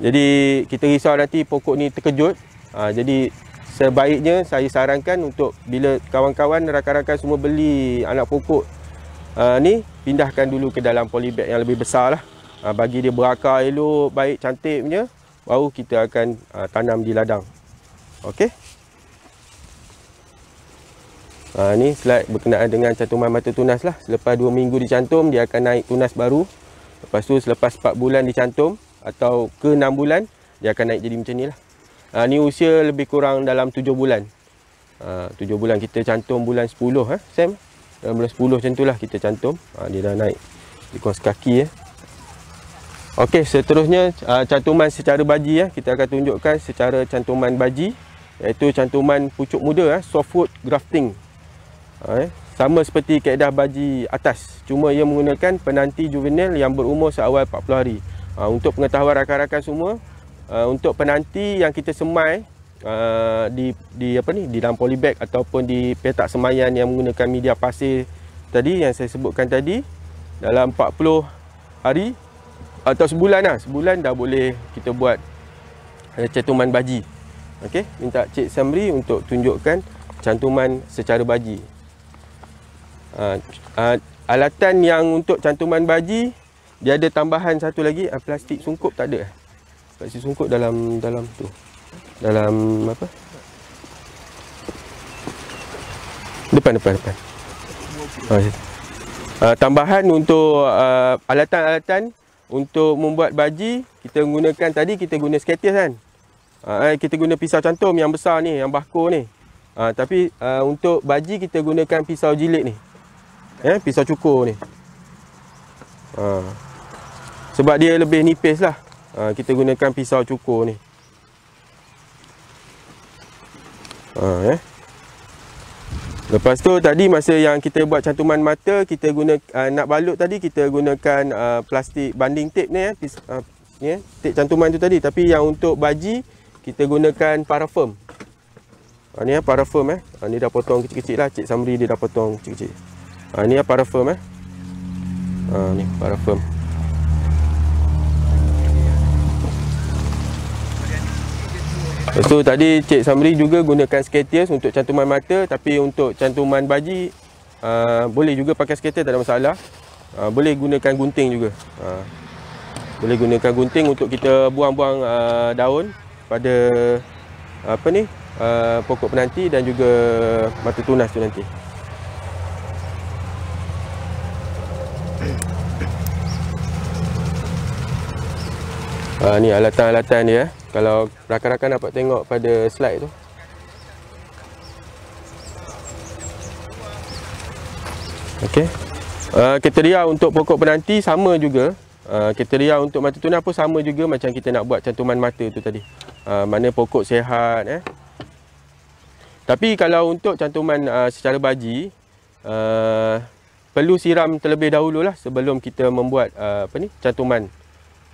[SPEAKER 1] Jadi kita risau nanti pokok ni terkejut. Ha, jadi sebaiknya saya sarankan untuk bila kawan-kawan rakan-rakan semua beli anak pokok ha, ni pindahkan dulu ke dalam polybag yang lebih besar lah. Ha, bagi dia berakar elok, baik, cantik punya. Baru kita akan ha, tanam di ladang. Okey. Ha, ni slide berkenaan dengan cantuman mata tunas lah. Selepas 2 minggu dicantum, dia akan naik tunas baru. Lepas tu selepas 4 bulan dicantum atau ke 6 bulan dia akan naik jadi macam ni lah. Ha, ni usia lebih kurang dalam 7 bulan. Ha, ah, 7 bulan kita cantum bulan 10 eh, Sam. Dalam bulan 10 macam tu lah kita cantum. Ha, dia dah naik di ikut kaki eh. Okey, seterusnya ha, cantuman secara baji eh. Kita akan tunjukkan secara cantuman baji. Iaitu cantuman pucuk muda eh. Softwood grafting. Ha, eh sama seperti kaedah baji atas cuma ia menggunakan penanti juvenil yang berumur seawal 40 hari ha, untuk pengetahuan rakan-rakan semua uh, untuk penanti yang kita semai uh, di di apa ni di dalam polybag ataupun di petak semayan yang menggunakan media pasir tadi yang saya sebutkan tadi dalam 40 hari atau sebulan lah sebulan dah boleh kita buat eh, cetuman baji Okey, minta Cik Samri untuk tunjukkan cantuman secara baji uh, alatan yang untuk cantuman baji dia ada tambahan satu lagi uh, plastik sungkup tak ada eh? plastik sungkup dalam dalam tu dalam apa depan depan depan uh, tambahan untuk uh, alatan-alatan untuk membuat baji kita gunakan tadi kita guna skaters kan uh, kita guna pisau cantum yang besar ni yang bakor ni Ha, tapi uh, untuk baji kita gunakan pisau jilid ni eh, pisau cukur ni ha. sebab dia lebih nipis lah ha, kita gunakan pisau cukur ni ha, eh. lepas tu tadi masa yang kita buat cantuman mata kita guna uh, nak balut tadi kita gunakan uh, plastik banding tape ni eh, pis, uh, ni eh, tape cantuman tu tadi tapi yang untuk baji kita gunakan parafoam ha, ni eh, parafoam eh. Ha, ni dah potong kecil-kecil lah cik Samri dia dah potong kecil-kecil ha, ah, ni para firm eh ha, ni para firm Lepas tu tadi Cik Samri juga gunakan skaters untuk cantuman mata tapi untuk cantuman baji uh, boleh juga pakai skater tak ada masalah. Uh, boleh gunakan gunting juga. Uh, boleh gunakan gunting untuk kita buang-buang uh, daun pada apa ni? Uh, pokok penanti dan juga mata tunas tu nanti. Uh, ni alatan-alatan dia. Eh. Kalau rakan-rakan dapat tengok pada slide tu. Okey. Uh, kriteria untuk pokok penanti sama juga. Uh, kriteria untuk mata tunai pun sama juga macam kita nak buat cantuman mata tu tadi. Uh, mana pokok sehat. Eh. Tapi kalau untuk cantuman uh, secara baji, uh, perlu siram terlebih dahulu lah sebelum kita membuat uh, apa ni, cantuman.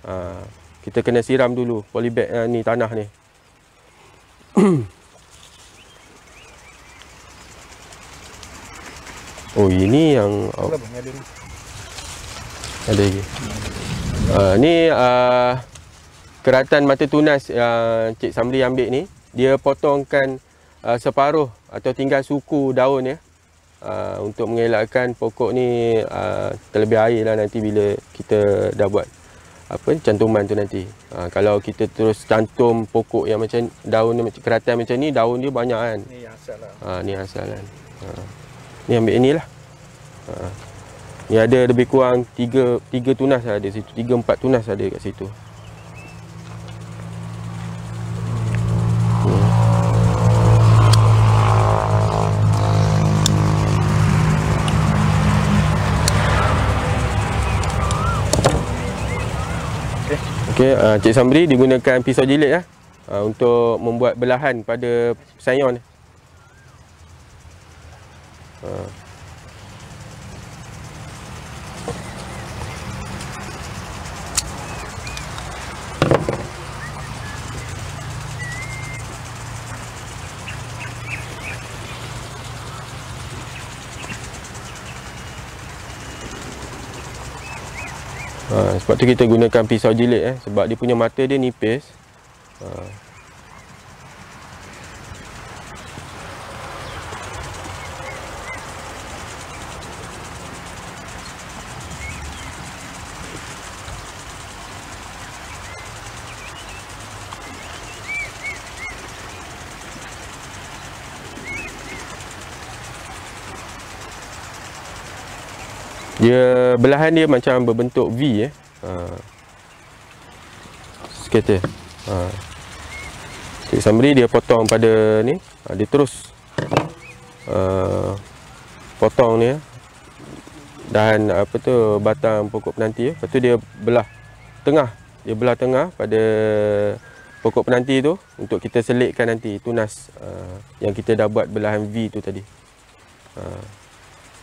[SPEAKER 1] Uh, kita kena siram dulu polybag uh, ni tanah ni oh ini yang oh. ada lagi uh, ni uh, keratan mata tunas yang Cik Samri ambil ni dia potongkan uh, separuh atau tinggal suku daun ya Uh, untuk mengelakkan pokok ni uh, terlebih air lah nanti bila kita dah buat apa cantuman tu nanti. Ha, kalau kita terus cantum pokok yang macam daun ni keratan macam ni daun dia banyak kan. Ni asal lah. Ha, ni asal kan. Ha. Ni ambil inilah. Ha. Ni ada lebih kurang 3 3 tunas lah ada situ. 3 4 tunas ada kat situ. Okey, uh, Cik Samri digunakan pisau jilid ya? uh, untuk membuat belahan pada sayon. Uh. Ha, sebab tu kita gunakan pisau jilid eh. Sebab dia punya mata dia nipis. Ha, dia belahan dia macam berbentuk V eh. Ha. Skater. Ha. Okay, summary dia potong pada ni, ha, dia terus uh, potong ni eh. dan apa tu batang pokok penanti ya. Lepas tu dia belah tengah. Dia belah tengah pada pokok penanti tu untuk kita selitkan nanti tunas uh, yang kita dah buat belahan V tu tadi. Uh,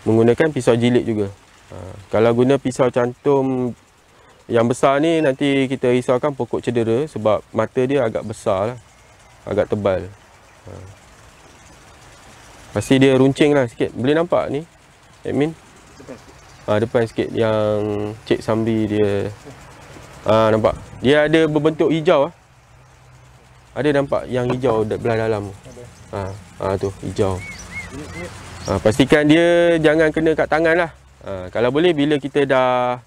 [SPEAKER 1] menggunakan pisau jilid juga. Ha, kalau guna pisau cantum yang besar ni nanti kita risaukan pokok cedera sebab mata dia agak besar lah. Agak tebal. Ha. Pasti dia runcing lah sikit. Boleh nampak ni? Admin? Depan. Ha, depan sikit yang Cik Sambi dia. Ha, nampak? Dia ada berbentuk hijau lah. Ada nampak yang hijau belah dalam tu? Ha, ha, tu hijau. Ha, pastikan dia jangan kena kat tangan lah. Ah, kalau boleh bila kita dah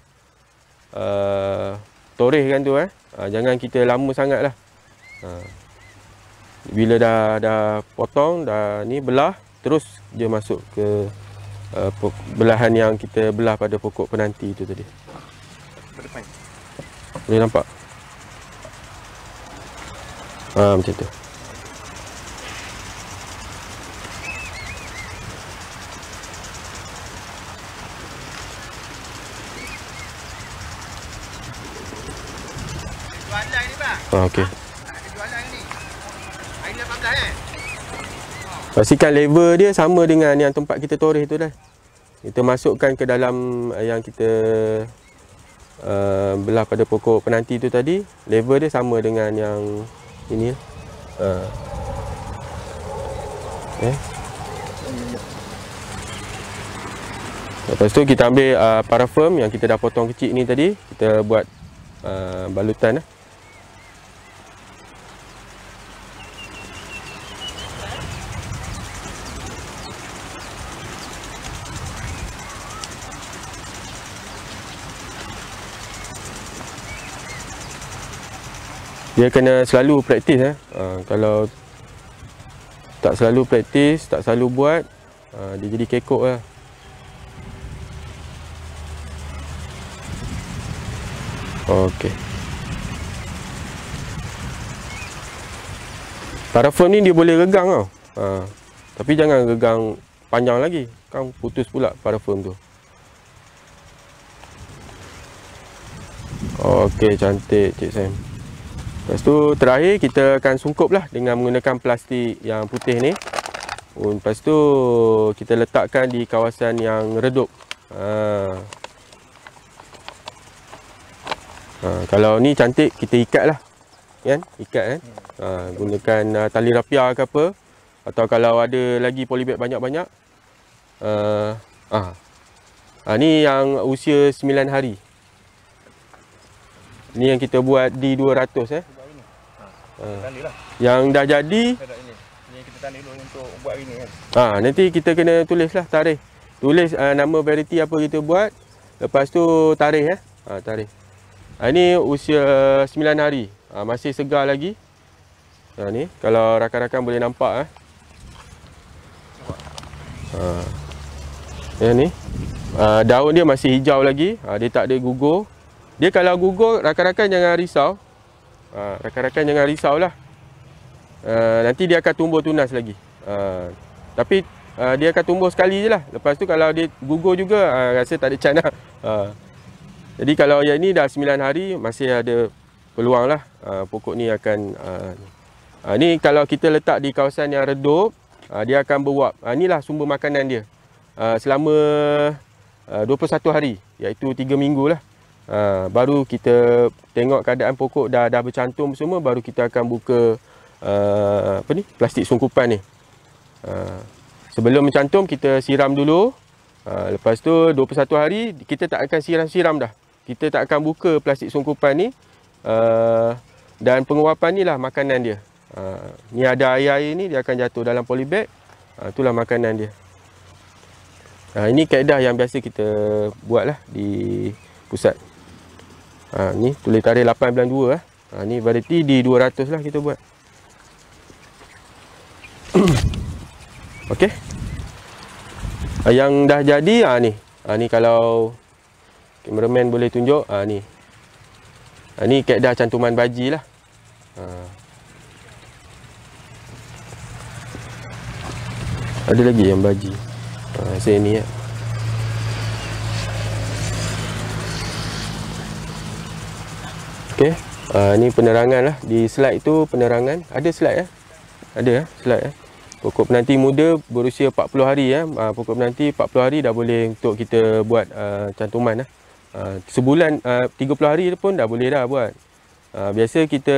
[SPEAKER 1] uh, kan tu eh uh, jangan kita lama sangatlah uh, bila dah dah potong dah ni belah terus dia masuk ke uh, belahan yang kita belah pada pokok penanti tu tadi boleh nampak ah macam tu Ah, okey. Pastikan ah, level dia sama dengan yang tempat kita toreh tu dah. Kita masukkan ke dalam eh, yang kita uh, belah pada pokok penanti tu tadi. Level dia sama dengan yang ini. Uh. Eh. Lepas tu kita ambil uh, ah, parafoam yang kita dah potong kecil ni tadi. Kita buat uh, balutan lah. Eh. dia kena selalu praktis eh. Ha, kalau tak selalu praktis, tak selalu buat, ha, dia jadi kekok lah. Okey. Parafon ni dia boleh regang tau. Ha, tapi jangan regang panjang lagi. Kan putus pula parafon tu. Okey cantik Cik Sam. Lepas tu terakhir kita akan sungkup lah dengan menggunakan plastik yang putih ni. Lepas tu kita letakkan di kawasan yang redup. Ha. Ha, kalau ni cantik kita ikat lah. Kan? Ikat kan? Ha, gunakan uh, tali rapia ke apa. Atau kalau ada lagi polybag banyak-banyak. Uh, ah. ha, ni yang usia 9 hari. Ni yang kita buat di 200 eh. Uh. Yang dah jadi ini. Kan. Ha, nanti kita kena tulislah tarikh. Tulis uh, nama variety apa kita buat. Lepas tu tarikh eh. Ha, tarikh. Ha, ini usia 9 hari. Ha, masih segar lagi. Ha, ni kalau rakan-rakan boleh nampak eh. Ha. Ya ni. Ha, daun dia masih hijau lagi. Ha, dia tak ada gugur. Dia kalau gugur rakan-rakan jangan risau. Ha, rakan-rakan jangan risau lah. Uh, nanti dia akan tumbuh tunas lagi. Uh, tapi uh, dia akan tumbuh sekali je lah. Lepas tu kalau dia gugur juga, uh, rasa tak ada can lah. Uh, jadi kalau yang ni dah 9 hari, masih ada peluang lah. Uh, pokok ni akan... Uh, uh, ni kalau kita letak di kawasan yang redup, uh, dia akan berwap. Uh, lah sumber makanan dia. Uh, selama uh, 21 hari, iaitu 3 minggu lah. Ha, baru kita tengok keadaan pokok dah dah bercantum semua baru kita akan buka uh, apa ni plastik sungkupan ni. Uh, sebelum mencantum kita siram dulu. Uh, lepas tu 21 hari kita tak akan siram-siram dah. Kita tak akan buka plastik sungkupan ni uh, dan penguapan ni lah makanan dia. Uh, ni ada air-air ni dia akan jatuh dalam polybag. Uh, itulah makanan dia. Uh, ini kaedah yang biasa kita buat lah di pusat. Ha, ni tulis tarikh 8 bulan 2 eh. Ha, ni validity di 200 lah kita buat. Okey. Ha, yang dah jadi ha, ni. Ha, ni kalau kameraman boleh tunjuk. Ha, ni. Ha, ni keadaan cantuman bajilah. Ha. Ada lagi yang baji. Ha, saya ni ya. Eh. Okey. Uh, ah, ini penerangan lah. Di slide itu penerangan. Ada slide ya? Ada ya? Slide ya? Pokok penanti muda berusia 40 hari ya. Uh, pokok penanti 40 hari dah boleh untuk kita buat uh, cantuman lah. Uh, sebulan uh, 30 hari pun dah boleh dah buat. Uh, biasa kita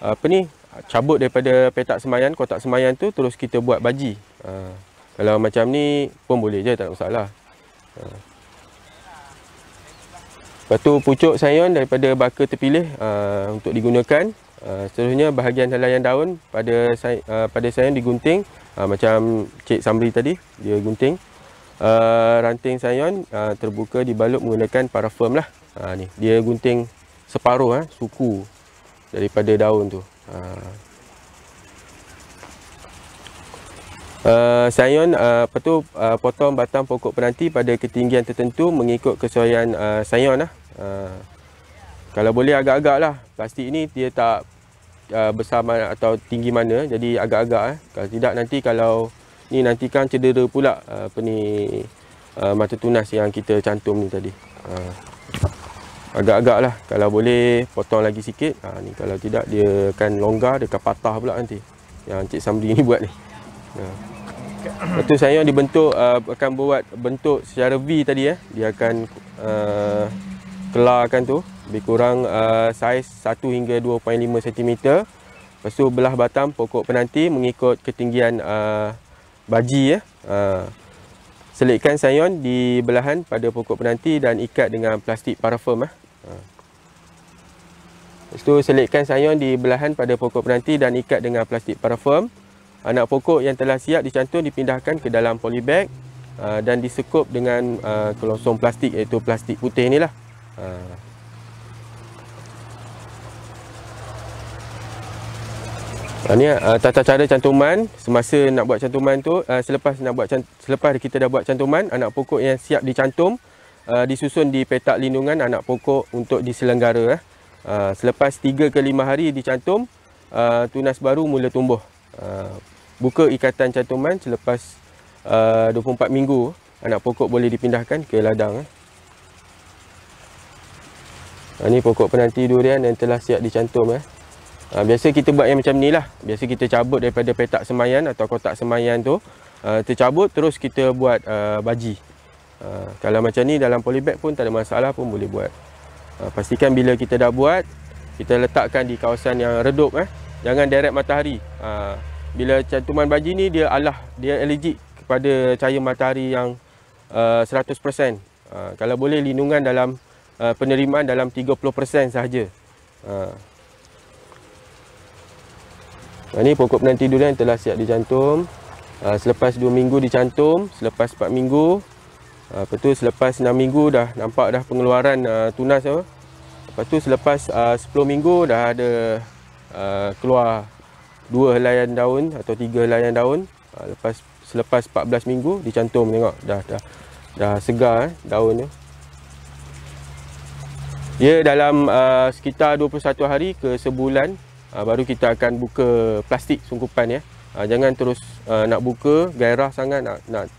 [SPEAKER 1] uh, apa ni cabut daripada petak semayan, kotak semayan tu terus kita buat baji. Uh, kalau macam ni pun boleh je tak ada masalah. Uh, Lepas tu pucuk sayon daripada bakar terpilih uh, untuk digunakan. Uh, seterusnya bahagian helaian daun pada uh, pada sayon digunting uh, macam cik Samri tadi dia gunting. Uh, ranting sayon uh, terbuka dibalut menggunakan parafoam lah. Uh, ni dia gunting separuh uh, suku daripada daun tu. Uh, Eh, sayon uh, eh, apa tu uh, potong batang pokok penanti pada ketinggian tertentu mengikut kesesuaian uh, sayon lah. Uh, kalau boleh agak-agak lah. Plastik ni dia tak uh, besar mana atau tinggi mana. Jadi agak-agak eh. Kalau tidak nanti kalau ni nantikan cedera pula uh, apa ni uh, mata tunas yang kita cantum ni tadi. Uh, agak-agak lah. Kalau boleh potong lagi sikit. Uh, ni kalau tidak dia akan longgar dia akan patah pula nanti. Yang Encik Samri ni buat ni. Yeah. Lepas tu sayang dibentuk uh, akan buat bentuk secara V tadi eh. Dia akan uh, kelarkan tu lebih kurang uh, saiz 1 hingga 2.5 cm. Lepas tu belah batang pokok penanti mengikut ketinggian uh, baji ya. Eh. Uh, selitkan sayon di belahan pada pokok penanti dan ikat dengan plastik parafoam eh. Uh. Lepas tu selitkan sayon di belahan pada pokok penanti dan ikat dengan plastik parafoam anak pokok yang telah siap dicantum dipindahkan ke dalam polybag uh, dan disekop dengan uh, kelongsong plastik iaitu plastik putih inilah. Ini uh. tata cara cantuman semasa nak buat cantuman tu selepas nak buat selepas kita dah buat cantuman anak pokok yang siap dicantum disusun di petak lindungan anak pokok untuk diselenggara eh. selepas 3 ke 5 hari dicantum tunas baru mula tumbuh buka ikatan cantuman selepas uh, 24 minggu anak pokok boleh dipindahkan ke ladang eh. Ha, ni pokok penanti durian yang telah siap dicantum eh. Ha, biasa kita buat yang macam ni lah. Biasa kita cabut daripada petak semayan atau kotak semayan tu. Ha, tercabut terus kita buat uh, baji. Ha, kalau macam ni dalam polybag pun tak ada masalah pun boleh buat. Ha, pastikan bila kita dah buat, kita letakkan di kawasan yang redup eh. Jangan direct matahari. Haa bila cantuman baji ni dia alah dia allergic kepada cahaya matahari yang uh, 100% uh, kalau boleh lindungan dalam uh, penerimaan dalam 30% sahaja uh. ini pokok penanti durian telah siap dicantum uh, selepas 2 minggu dicantum selepas 4 minggu uh, lepas tu selepas 6 minggu dah nampak dah pengeluaran uh, tunas tu lepas tu selepas uh, 10 minggu dah ada uh, keluar dua helaian daun atau tiga helaian daun ah, lepas selepas 14 minggu dicantum tengok dah dah dah segar eh, daun dia ya dalam uh, sekitar 21 hari ke sebulan uh, baru kita akan buka plastik sungkupan ya uh, jangan terus uh, nak buka gairah sangat nak nak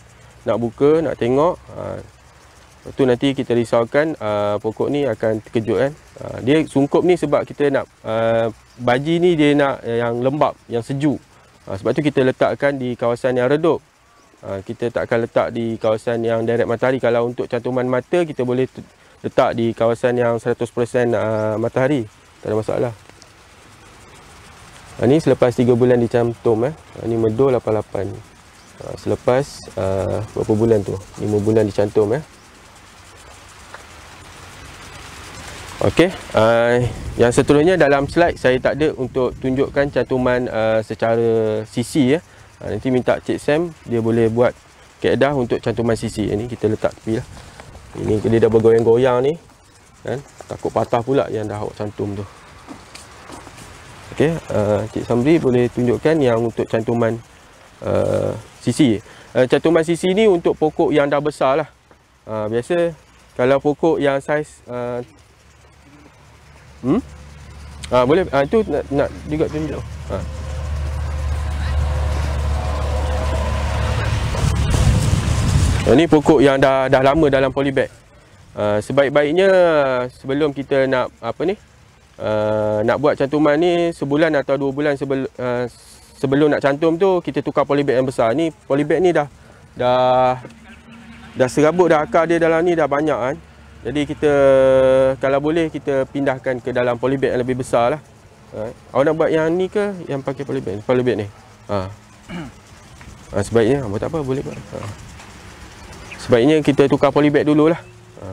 [SPEAKER 1] nak buka nak tengok uh, tu nanti kita risaukan uh, pokok ni akan terkejut kan. Uh, dia sungkup ni sebab kita nak uh, baji ni dia nak eh, yang lembap, yang sejuk. Uh, sebab tu kita letakkan di kawasan yang redup. Uh, kita tak akan letak di kawasan yang direct matahari. Kalau untuk cantuman mata, kita boleh letak di kawasan yang 100% uh, matahari. Tak ada masalah. Uh, ni selepas 3 bulan dicantum. Eh. Uh, ni medul 88. Uh, selepas uh, berapa bulan tu? 5 bulan dicantum. Eh. Okey, uh, yang seterusnya dalam slide saya tak ada untuk tunjukkan cantuman uh, secara sisi ya. Uh, nanti minta Cik Sam dia boleh buat keadaan untuk cantuman sisi. Ini kita letak tepi lah. Ini dia dah bergoyang-goyang ni. Kan? Takut patah pula yang dah awak cantum tu. Okey, uh, Cik Samri boleh tunjukkan yang untuk cantuman uh, sisi. Uh, cantuman sisi ni untuk pokok yang dah besar lah. Uh, biasa kalau pokok yang saiz uh, Hmm? Ha, boleh ha, itu nak, nak juga tunjuk. Ha. Ini pokok yang dah dah lama dalam polybag. Uh, sebaik-baiknya sebelum kita nak apa ni uh, nak buat cantuman ni sebulan atau dua bulan sebelum uh, sebelum nak cantum tu kita tukar polybag yang besar ni polybag ni dah dah dah serabut dah akar dia dalam ni dah banyak kan eh. Jadi kita kalau boleh kita pindahkan ke dalam polybag yang lebih besar lah. Awak nak buat yang ni ke yang pakai polybag? Polybag ni. Ha. Ha, sebaiknya, buat apa boleh buat. Ha. Sebaiknya kita tukar polybag dululah. Ha.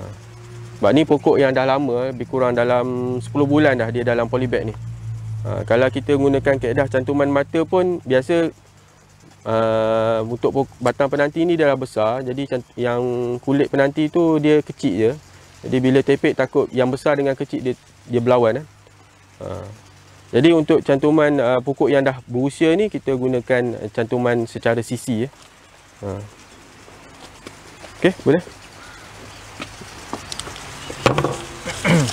[SPEAKER 1] Sebab ni pokok yang dah lama, lebih kurang dalam 10 bulan dah dia dalam polybag ni. Ha, kalau kita gunakan keedah cantuman mata pun, biasa uh, untuk batang penanti ni dah besar. Jadi yang kulit penanti tu dia kecil je. Jadi bila tepek takut yang besar dengan kecil dia dia berlawan eh. Ha. Jadi untuk cantuman uh, pokok yang dah berusia ni kita gunakan uh, cantuman secara sisi ya. Eh. Ha. Okey, boleh.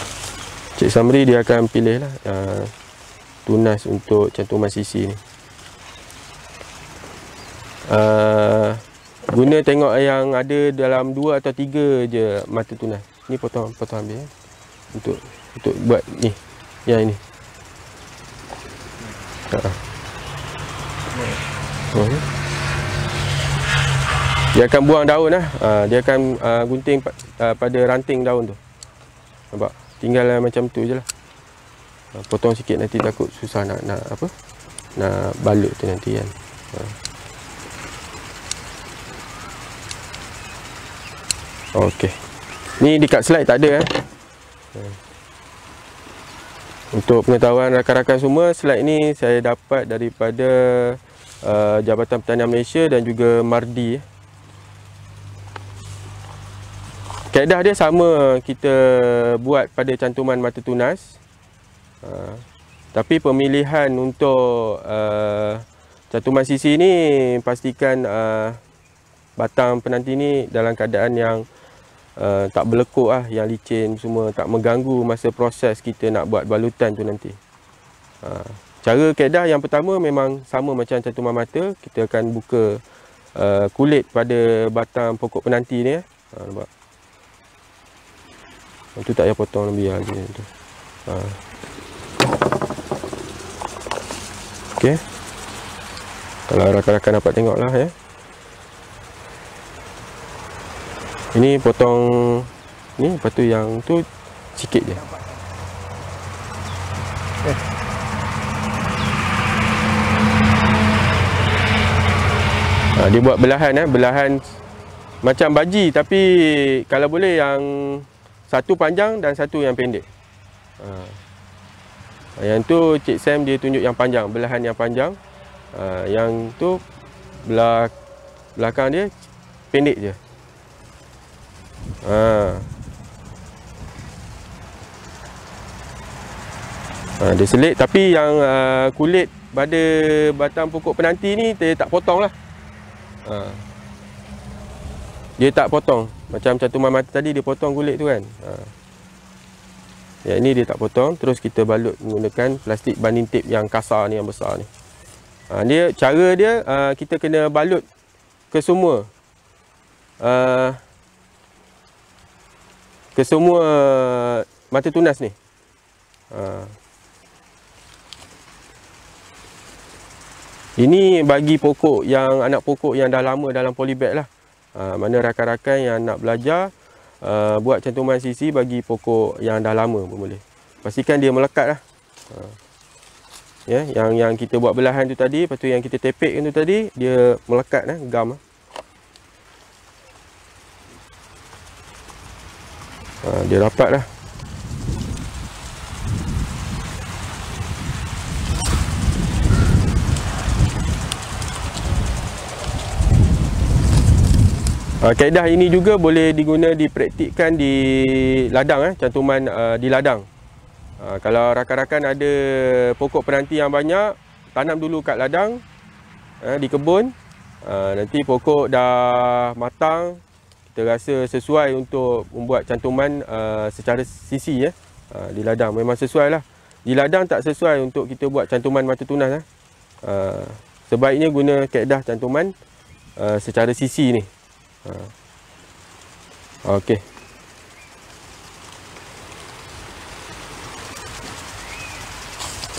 [SPEAKER 1] Cik Samri dia akan pilih lah uh, tunas untuk cantuman sisi ni. Uh, guna tengok yang ada dalam dua atau tiga je mata tunas ni potong potong ambil eh. untuk untuk buat ni yang ini ha. Ha. dia akan buang daun lah ha. dia akan uh, gunting pa, uh, pada ranting daun tu nampak tinggal ah, macam tu je lah ha. potong sikit nanti takut susah nak nak apa nak balut tu nanti kan ha. Okay. Ni dekat slide tak ada eh. Untuk pengetahuan rakan-rakan semua, slide ni saya dapat daripada uh, Jabatan Pertanian Malaysia dan juga Mardi. Eh. Kaedah dia sama kita buat pada cantuman mata tunas. Uh, tapi pemilihan untuk uh, cantuman sisi ni pastikan uh, batang penanti ni dalam keadaan yang Eh, tak berlekuk lah yang licin semua tak mengganggu masa proses kita nak buat balutan tu nanti uh, cara kedah yang pertama memang sama macam cantuman mata kita akan buka uh, kulit pada batang pokok penanti ni eh. ha, nampak itu oh, tak payah potong biar lagi ha. ok kalau rakan-rakan dapat tengok lah ya eh. Ini potong ni lepas tu yang tu sikit je. Ha, dia buat belahan eh, belahan macam baji tapi kalau boleh yang satu panjang dan satu yang pendek. Ha. Yang tu Cik Sam dia tunjuk yang panjang, belahan yang panjang. Ha, yang tu belak belakang dia pendek je. Ha. Ha, dia selit tapi yang uh, kulit pada batang pokok penanti ni dia tak potong lah. Ha. Dia tak potong. Macam catuman mata tadi dia potong kulit tu kan. Ha. Ya ini dia tak potong. Terus kita balut menggunakan plastik banding tape yang kasar ni yang besar ni. Ha, dia cara dia uh, kita kena balut ke semua. Uh, ke semua mata tunas ni. Ha. Ini bagi pokok yang anak pokok yang dah lama dalam polybag lah. Ha, mana rakan-rakan yang nak belajar uh, buat cantuman sisi bagi pokok yang dah lama pun boleh. Pastikan dia melekat lah. Ha. Ya, yang yang kita buat belahan tu tadi, lepas tu yang kita tepekkan tu tadi, dia melekat lah, gam lah. ha, dia rapat lah Uh, kaedah ini juga boleh diguna dipraktikkan di ladang eh, cantuman uh, di ladang uh, kalau rakan-rakan ada pokok peranti yang banyak tanam dulu kat ladang uh, di kebun uh, nanti pokok dah matang terasa sesuai untuk membuat cantuman uh, secara sisi ya uh, di ladang memang sesuai lah di ladang tak sesuai untuk kita buat cantuman mata tunas ha. uh, sebaiknya guna kaedah cantuman uh, secara sisi ni uh. ok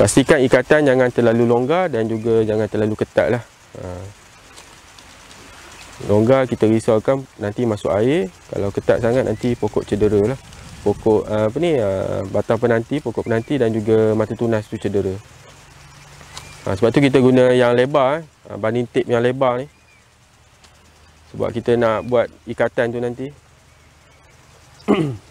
[SPEAKER 1] pastikan ikatan jangan terlalu longgar dan juga jangan terlalu ketat lah uh longgar kita risaukan nanti masuk air kalau ketat sangat nanti pokok cedera lah pokok ah, apa ni ah, batang penanti pokok penanti dan juga mata tunas tu cedera ah, sebab tu kita guna yang lebar eh. banding tape yang lebar ni sebab kita nak buat ikatan tu nanti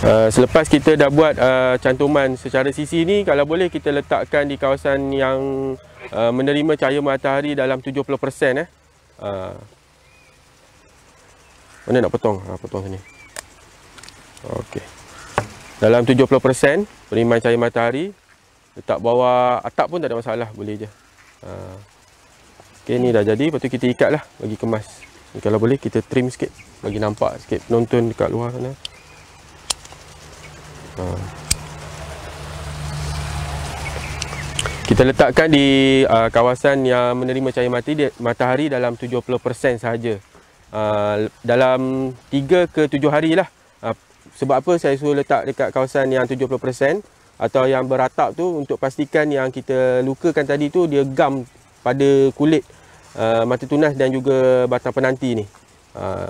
[SPEAKER 1] Uh, selepas kita dah buat uh, cantuman secara sisi ni, kalau boleh kita letakkan di kawasan yang uh, menerima cahaya matahari dalam 70% eh. Uh, mana nak potong? Uh, potong sini. Okay, Dalam 70% penerima cahaya matahari. Letak bawah atap pun tak ada masalah. Boleh je. Uh, Okey, ni dah jadi. Lepas tu kita ikat lah bagi kemas. Ni kalau boleh kita trim sikit. Bagi nampak sikit penonton dekat luar sana. Hmm. Kita letakkan di uh, kawasan yang menerima cahaya mati, dia, matahari dalam 70% sahaja. Uh, dalam 3 ke 7 hari lah. Uh, sebab apa saya suruh letak dekat kawasan yang 70% atau yang beratap tu untuk pastikan yang kita lukakan tadi tu dia gam pada kulit uh, mata tunas dan juga batang penanti ni. Uh,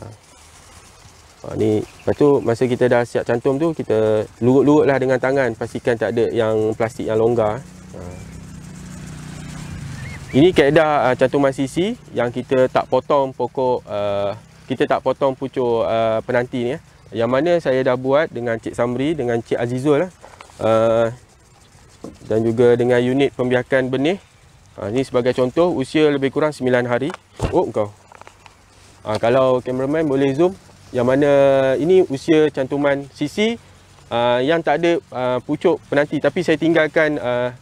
[SPEAKER 1] Ha, ni, lepas tu masa kita dah siap cantum tu, kita lurut-lurut lah dengan tangan. Pastikan tak ada yang plastik yang longgar. Ha. Ini keadaan uh, cantuman sisi yang kita tak potong pokok, uh, kita tak potong pucuk uh, penanti ni. Eh. Yang mana saya dah buat dengan Cik Samri, dengan Cik Azizul lah. Uh, dan juga dengan unit pembiakan benih. Ha, ini sebagai contoh, usia lebih kurang 9 hari. Oh, kau. Ha, kalau kameraman boleh zoom yang mana ini usia cantuman sisi uh, yang tak ada uh, pucuk penanti tapi saya tinggalkan uh,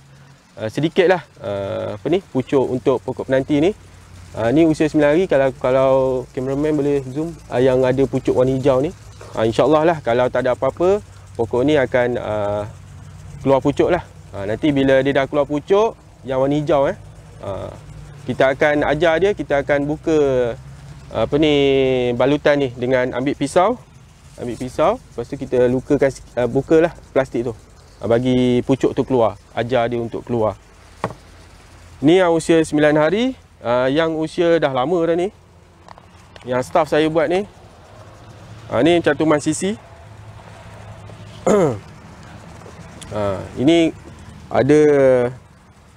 [SPEAKER 1] uh, sedikitlah uh, apa ni pucuk untuk pokok penanti ni uh, ni usia 9 hari kalau kalau kameraman boleh zoom uh, yang ada pucuk warna hijau ni uh, insyaallah lah kalau tak ada apa-apa pokok ni akan uh, keluar pucuk lah uh, nanti bila dia dah keluar pucuk yang warna hijau eh uh, kita akan ajar dia kita akan buka apa ni balutan ni dengan ambil pisau ambil pisau lepas tu kita lukakan uh, eh, bukalah plastik tu ah, bagi pucuk tu keluar ajar dia untuk keluar ni yang usia 9 hari uh, yang usia dah lama dah ni yang staff saya buat ni uh, ni cantuman sisi uh, ini ada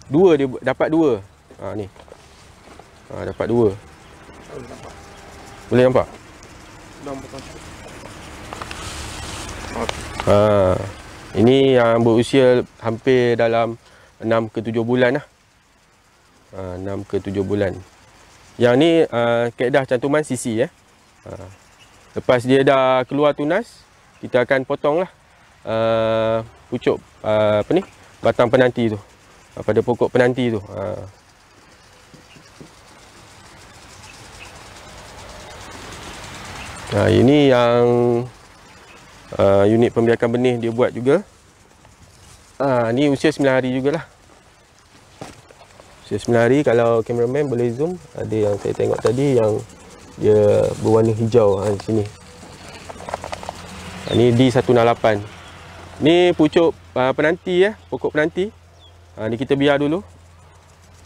[SPEAKER 1] dua dia dapat dua uh, ni uh, dapat dua boleh nampak? Okay. Ha. Ini yang berusia hampir dalam 6 ke 7 bulan lah. Ha, 6 ke 7 bulan. Yang ni ha, keedah cantuman sisi ya. Eh. Ha. Lepas dia dah keluar tunas, kita akan potong lah uh, pucuk uh, apa ni? batang penanti tu. Uh, pada pokok penanti tu. Ha. Ha, ini yang uh, unit pembiakan benih dia buat juga. Ha, ni usia 9 hari jugalah. Usia 9 hari kalau cameraman boleh zoom. Ada yang saya tengok tadi yang dia berwarna hijau ha, sini. Ha, ni D168. Ni pucuk uh, penanti ya. Pokok penanti. Ha, ni kita biar dulu.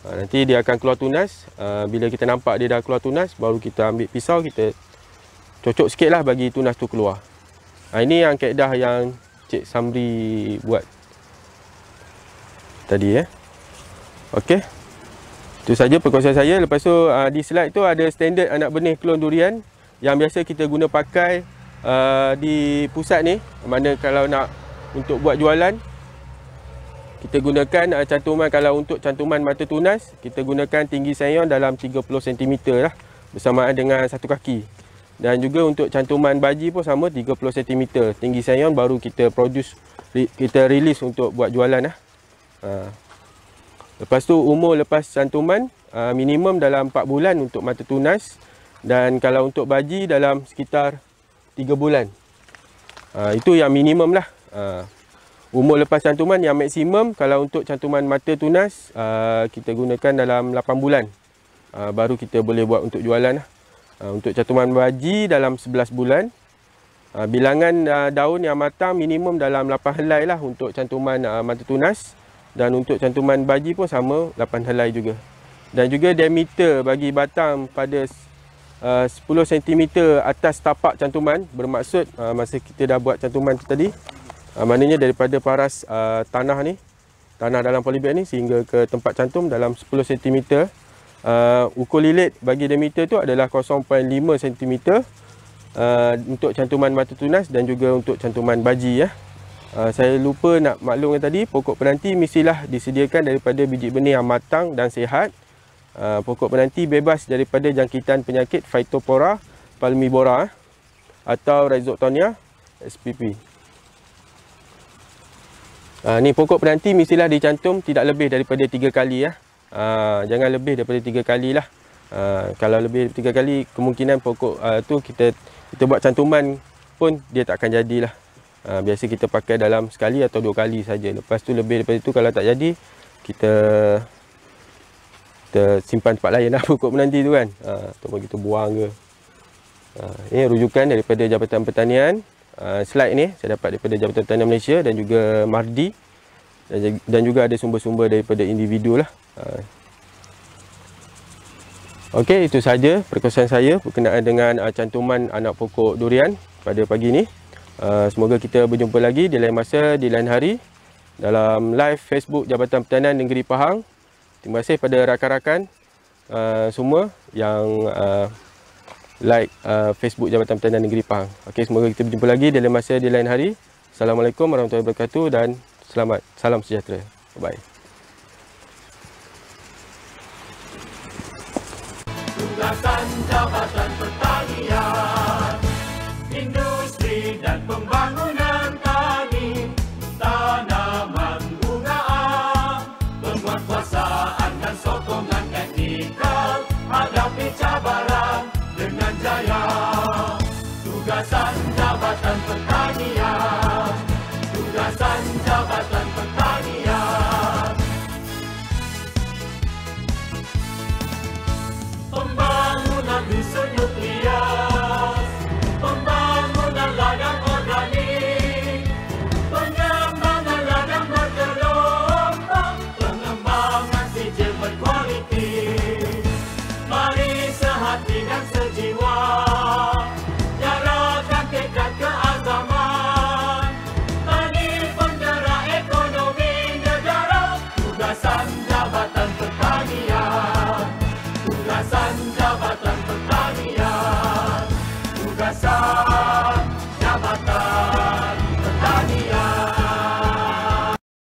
[SPEAKER 1] Ha, nanti dia akan keluar tunas. Ha, bila kita nampak dia dah keluar tunas. Baru kita ambil pisau. Kita cocok sikit lah bagi tunas tu keluar ha, ini yang kaedah yang Cik Samri buat tadi ya eh. ok itu saja perkongsian saya lepas tu ha, di slide tu ada standard anak benih klon durian yang biasa kita guna pakai uh, di pusat ni mana kalau nak untuk buat jualan kita gunakan uh, cantuman kalau untuk cantuman mata tunas kita gunakan tinggi sayon dalam 30 cm lah bersamaan dengan satu kaki dan juga untuk cantuman baji pun sama 30 cm tinggi sayon baru kita produce kita release untuk buat jualan lah. lepas tu umur lepas cantuman ha, minimum dalam 4 bulan untuk mata tunas dan kalau untuk baji dalam sekitar 3 bulan ha, itu yang minimum lah umur lepas cantuman yang maksimum kalau untuk cantuman mata tunas kita gunakan dalam 8 bulan baru kita boleh buat untuk jualan lah. Ah, untuk catuman baji dalam 11 bulan. Ah, bilangan ah, daun yang matang minimum dalam 8 helai lah untuk cantuman mata tunas. Dan untuk cantuman baji pun sama 8 helai juga. Dan juga diameter bagi batang pada 10 cm atas tapak cantuman. Bermaksud masa kita dah buat cantuman tu tadi. Maknanya daripada paras tanah ni. Tanah dalam polybag ni sehingga ke tempat cantum dalam 10 cm uh, ukur lilit bagi diameter tu adalah 0.5 cm uh, untuk cantuman mata tunas dan juga untuk cantuman baji ya. Uh, saya lupa nak maklumkan tadi pokok penanti mestilah disediakan daripada biji benih yang matang dan sihat uh, pokok penanti bebas daripada jangkitan penyakit phytopora palmibora eh, atau rhizoctonia SPP Uh, ni pokok penanti mestilah dicantum tidak lebih daripada 3 kali ya. Uh, uh, jangan lebih daripada tiga kali lah. Uh, kalau lebih daripada tiga kali, kemungkinan pokok uh, tu kita kita buat cantuman pun dia tak akan jadilah. Uh, biasa kita pakai dalam sekali atau dua kali saja. Lepas tu lebih daripada tu kalau tak jadi, kita kita simpan tempat lain lah pokok menanti tu kan. Uh, ataupun kita buang ke. Uh, ini rujukan daripada Jabatan Pertanian. Uh, slide ni saya dapat daripada Jabatan Pertanian Malaysia dan juga Mardi dan, dan juga ada sumber-sumber daripada individu lah. Ha. Okey, itu saja perkongsian saya berkenaan dengan uh, cantuman anak pokok durian pada pagi ini. Uh, semoga kita berjumpa lagi di lain masa, di lain hari dalam live Facebook Jabatan Pertanian Negeri Pahang. Terima kasih pada rakan-rakan uh, semua yang uh, like uh, Facebook Jabatan Pertanian Negeri Pahang. Okay, semoga kita berjumpa lagi dalam masa, di lain hari. Assalamualaikum warahmatullahi wabarakatuh dan Selamat. Salam sejahtera. Bye-bye. Jabatan Pertanian Industri dan Pembangunan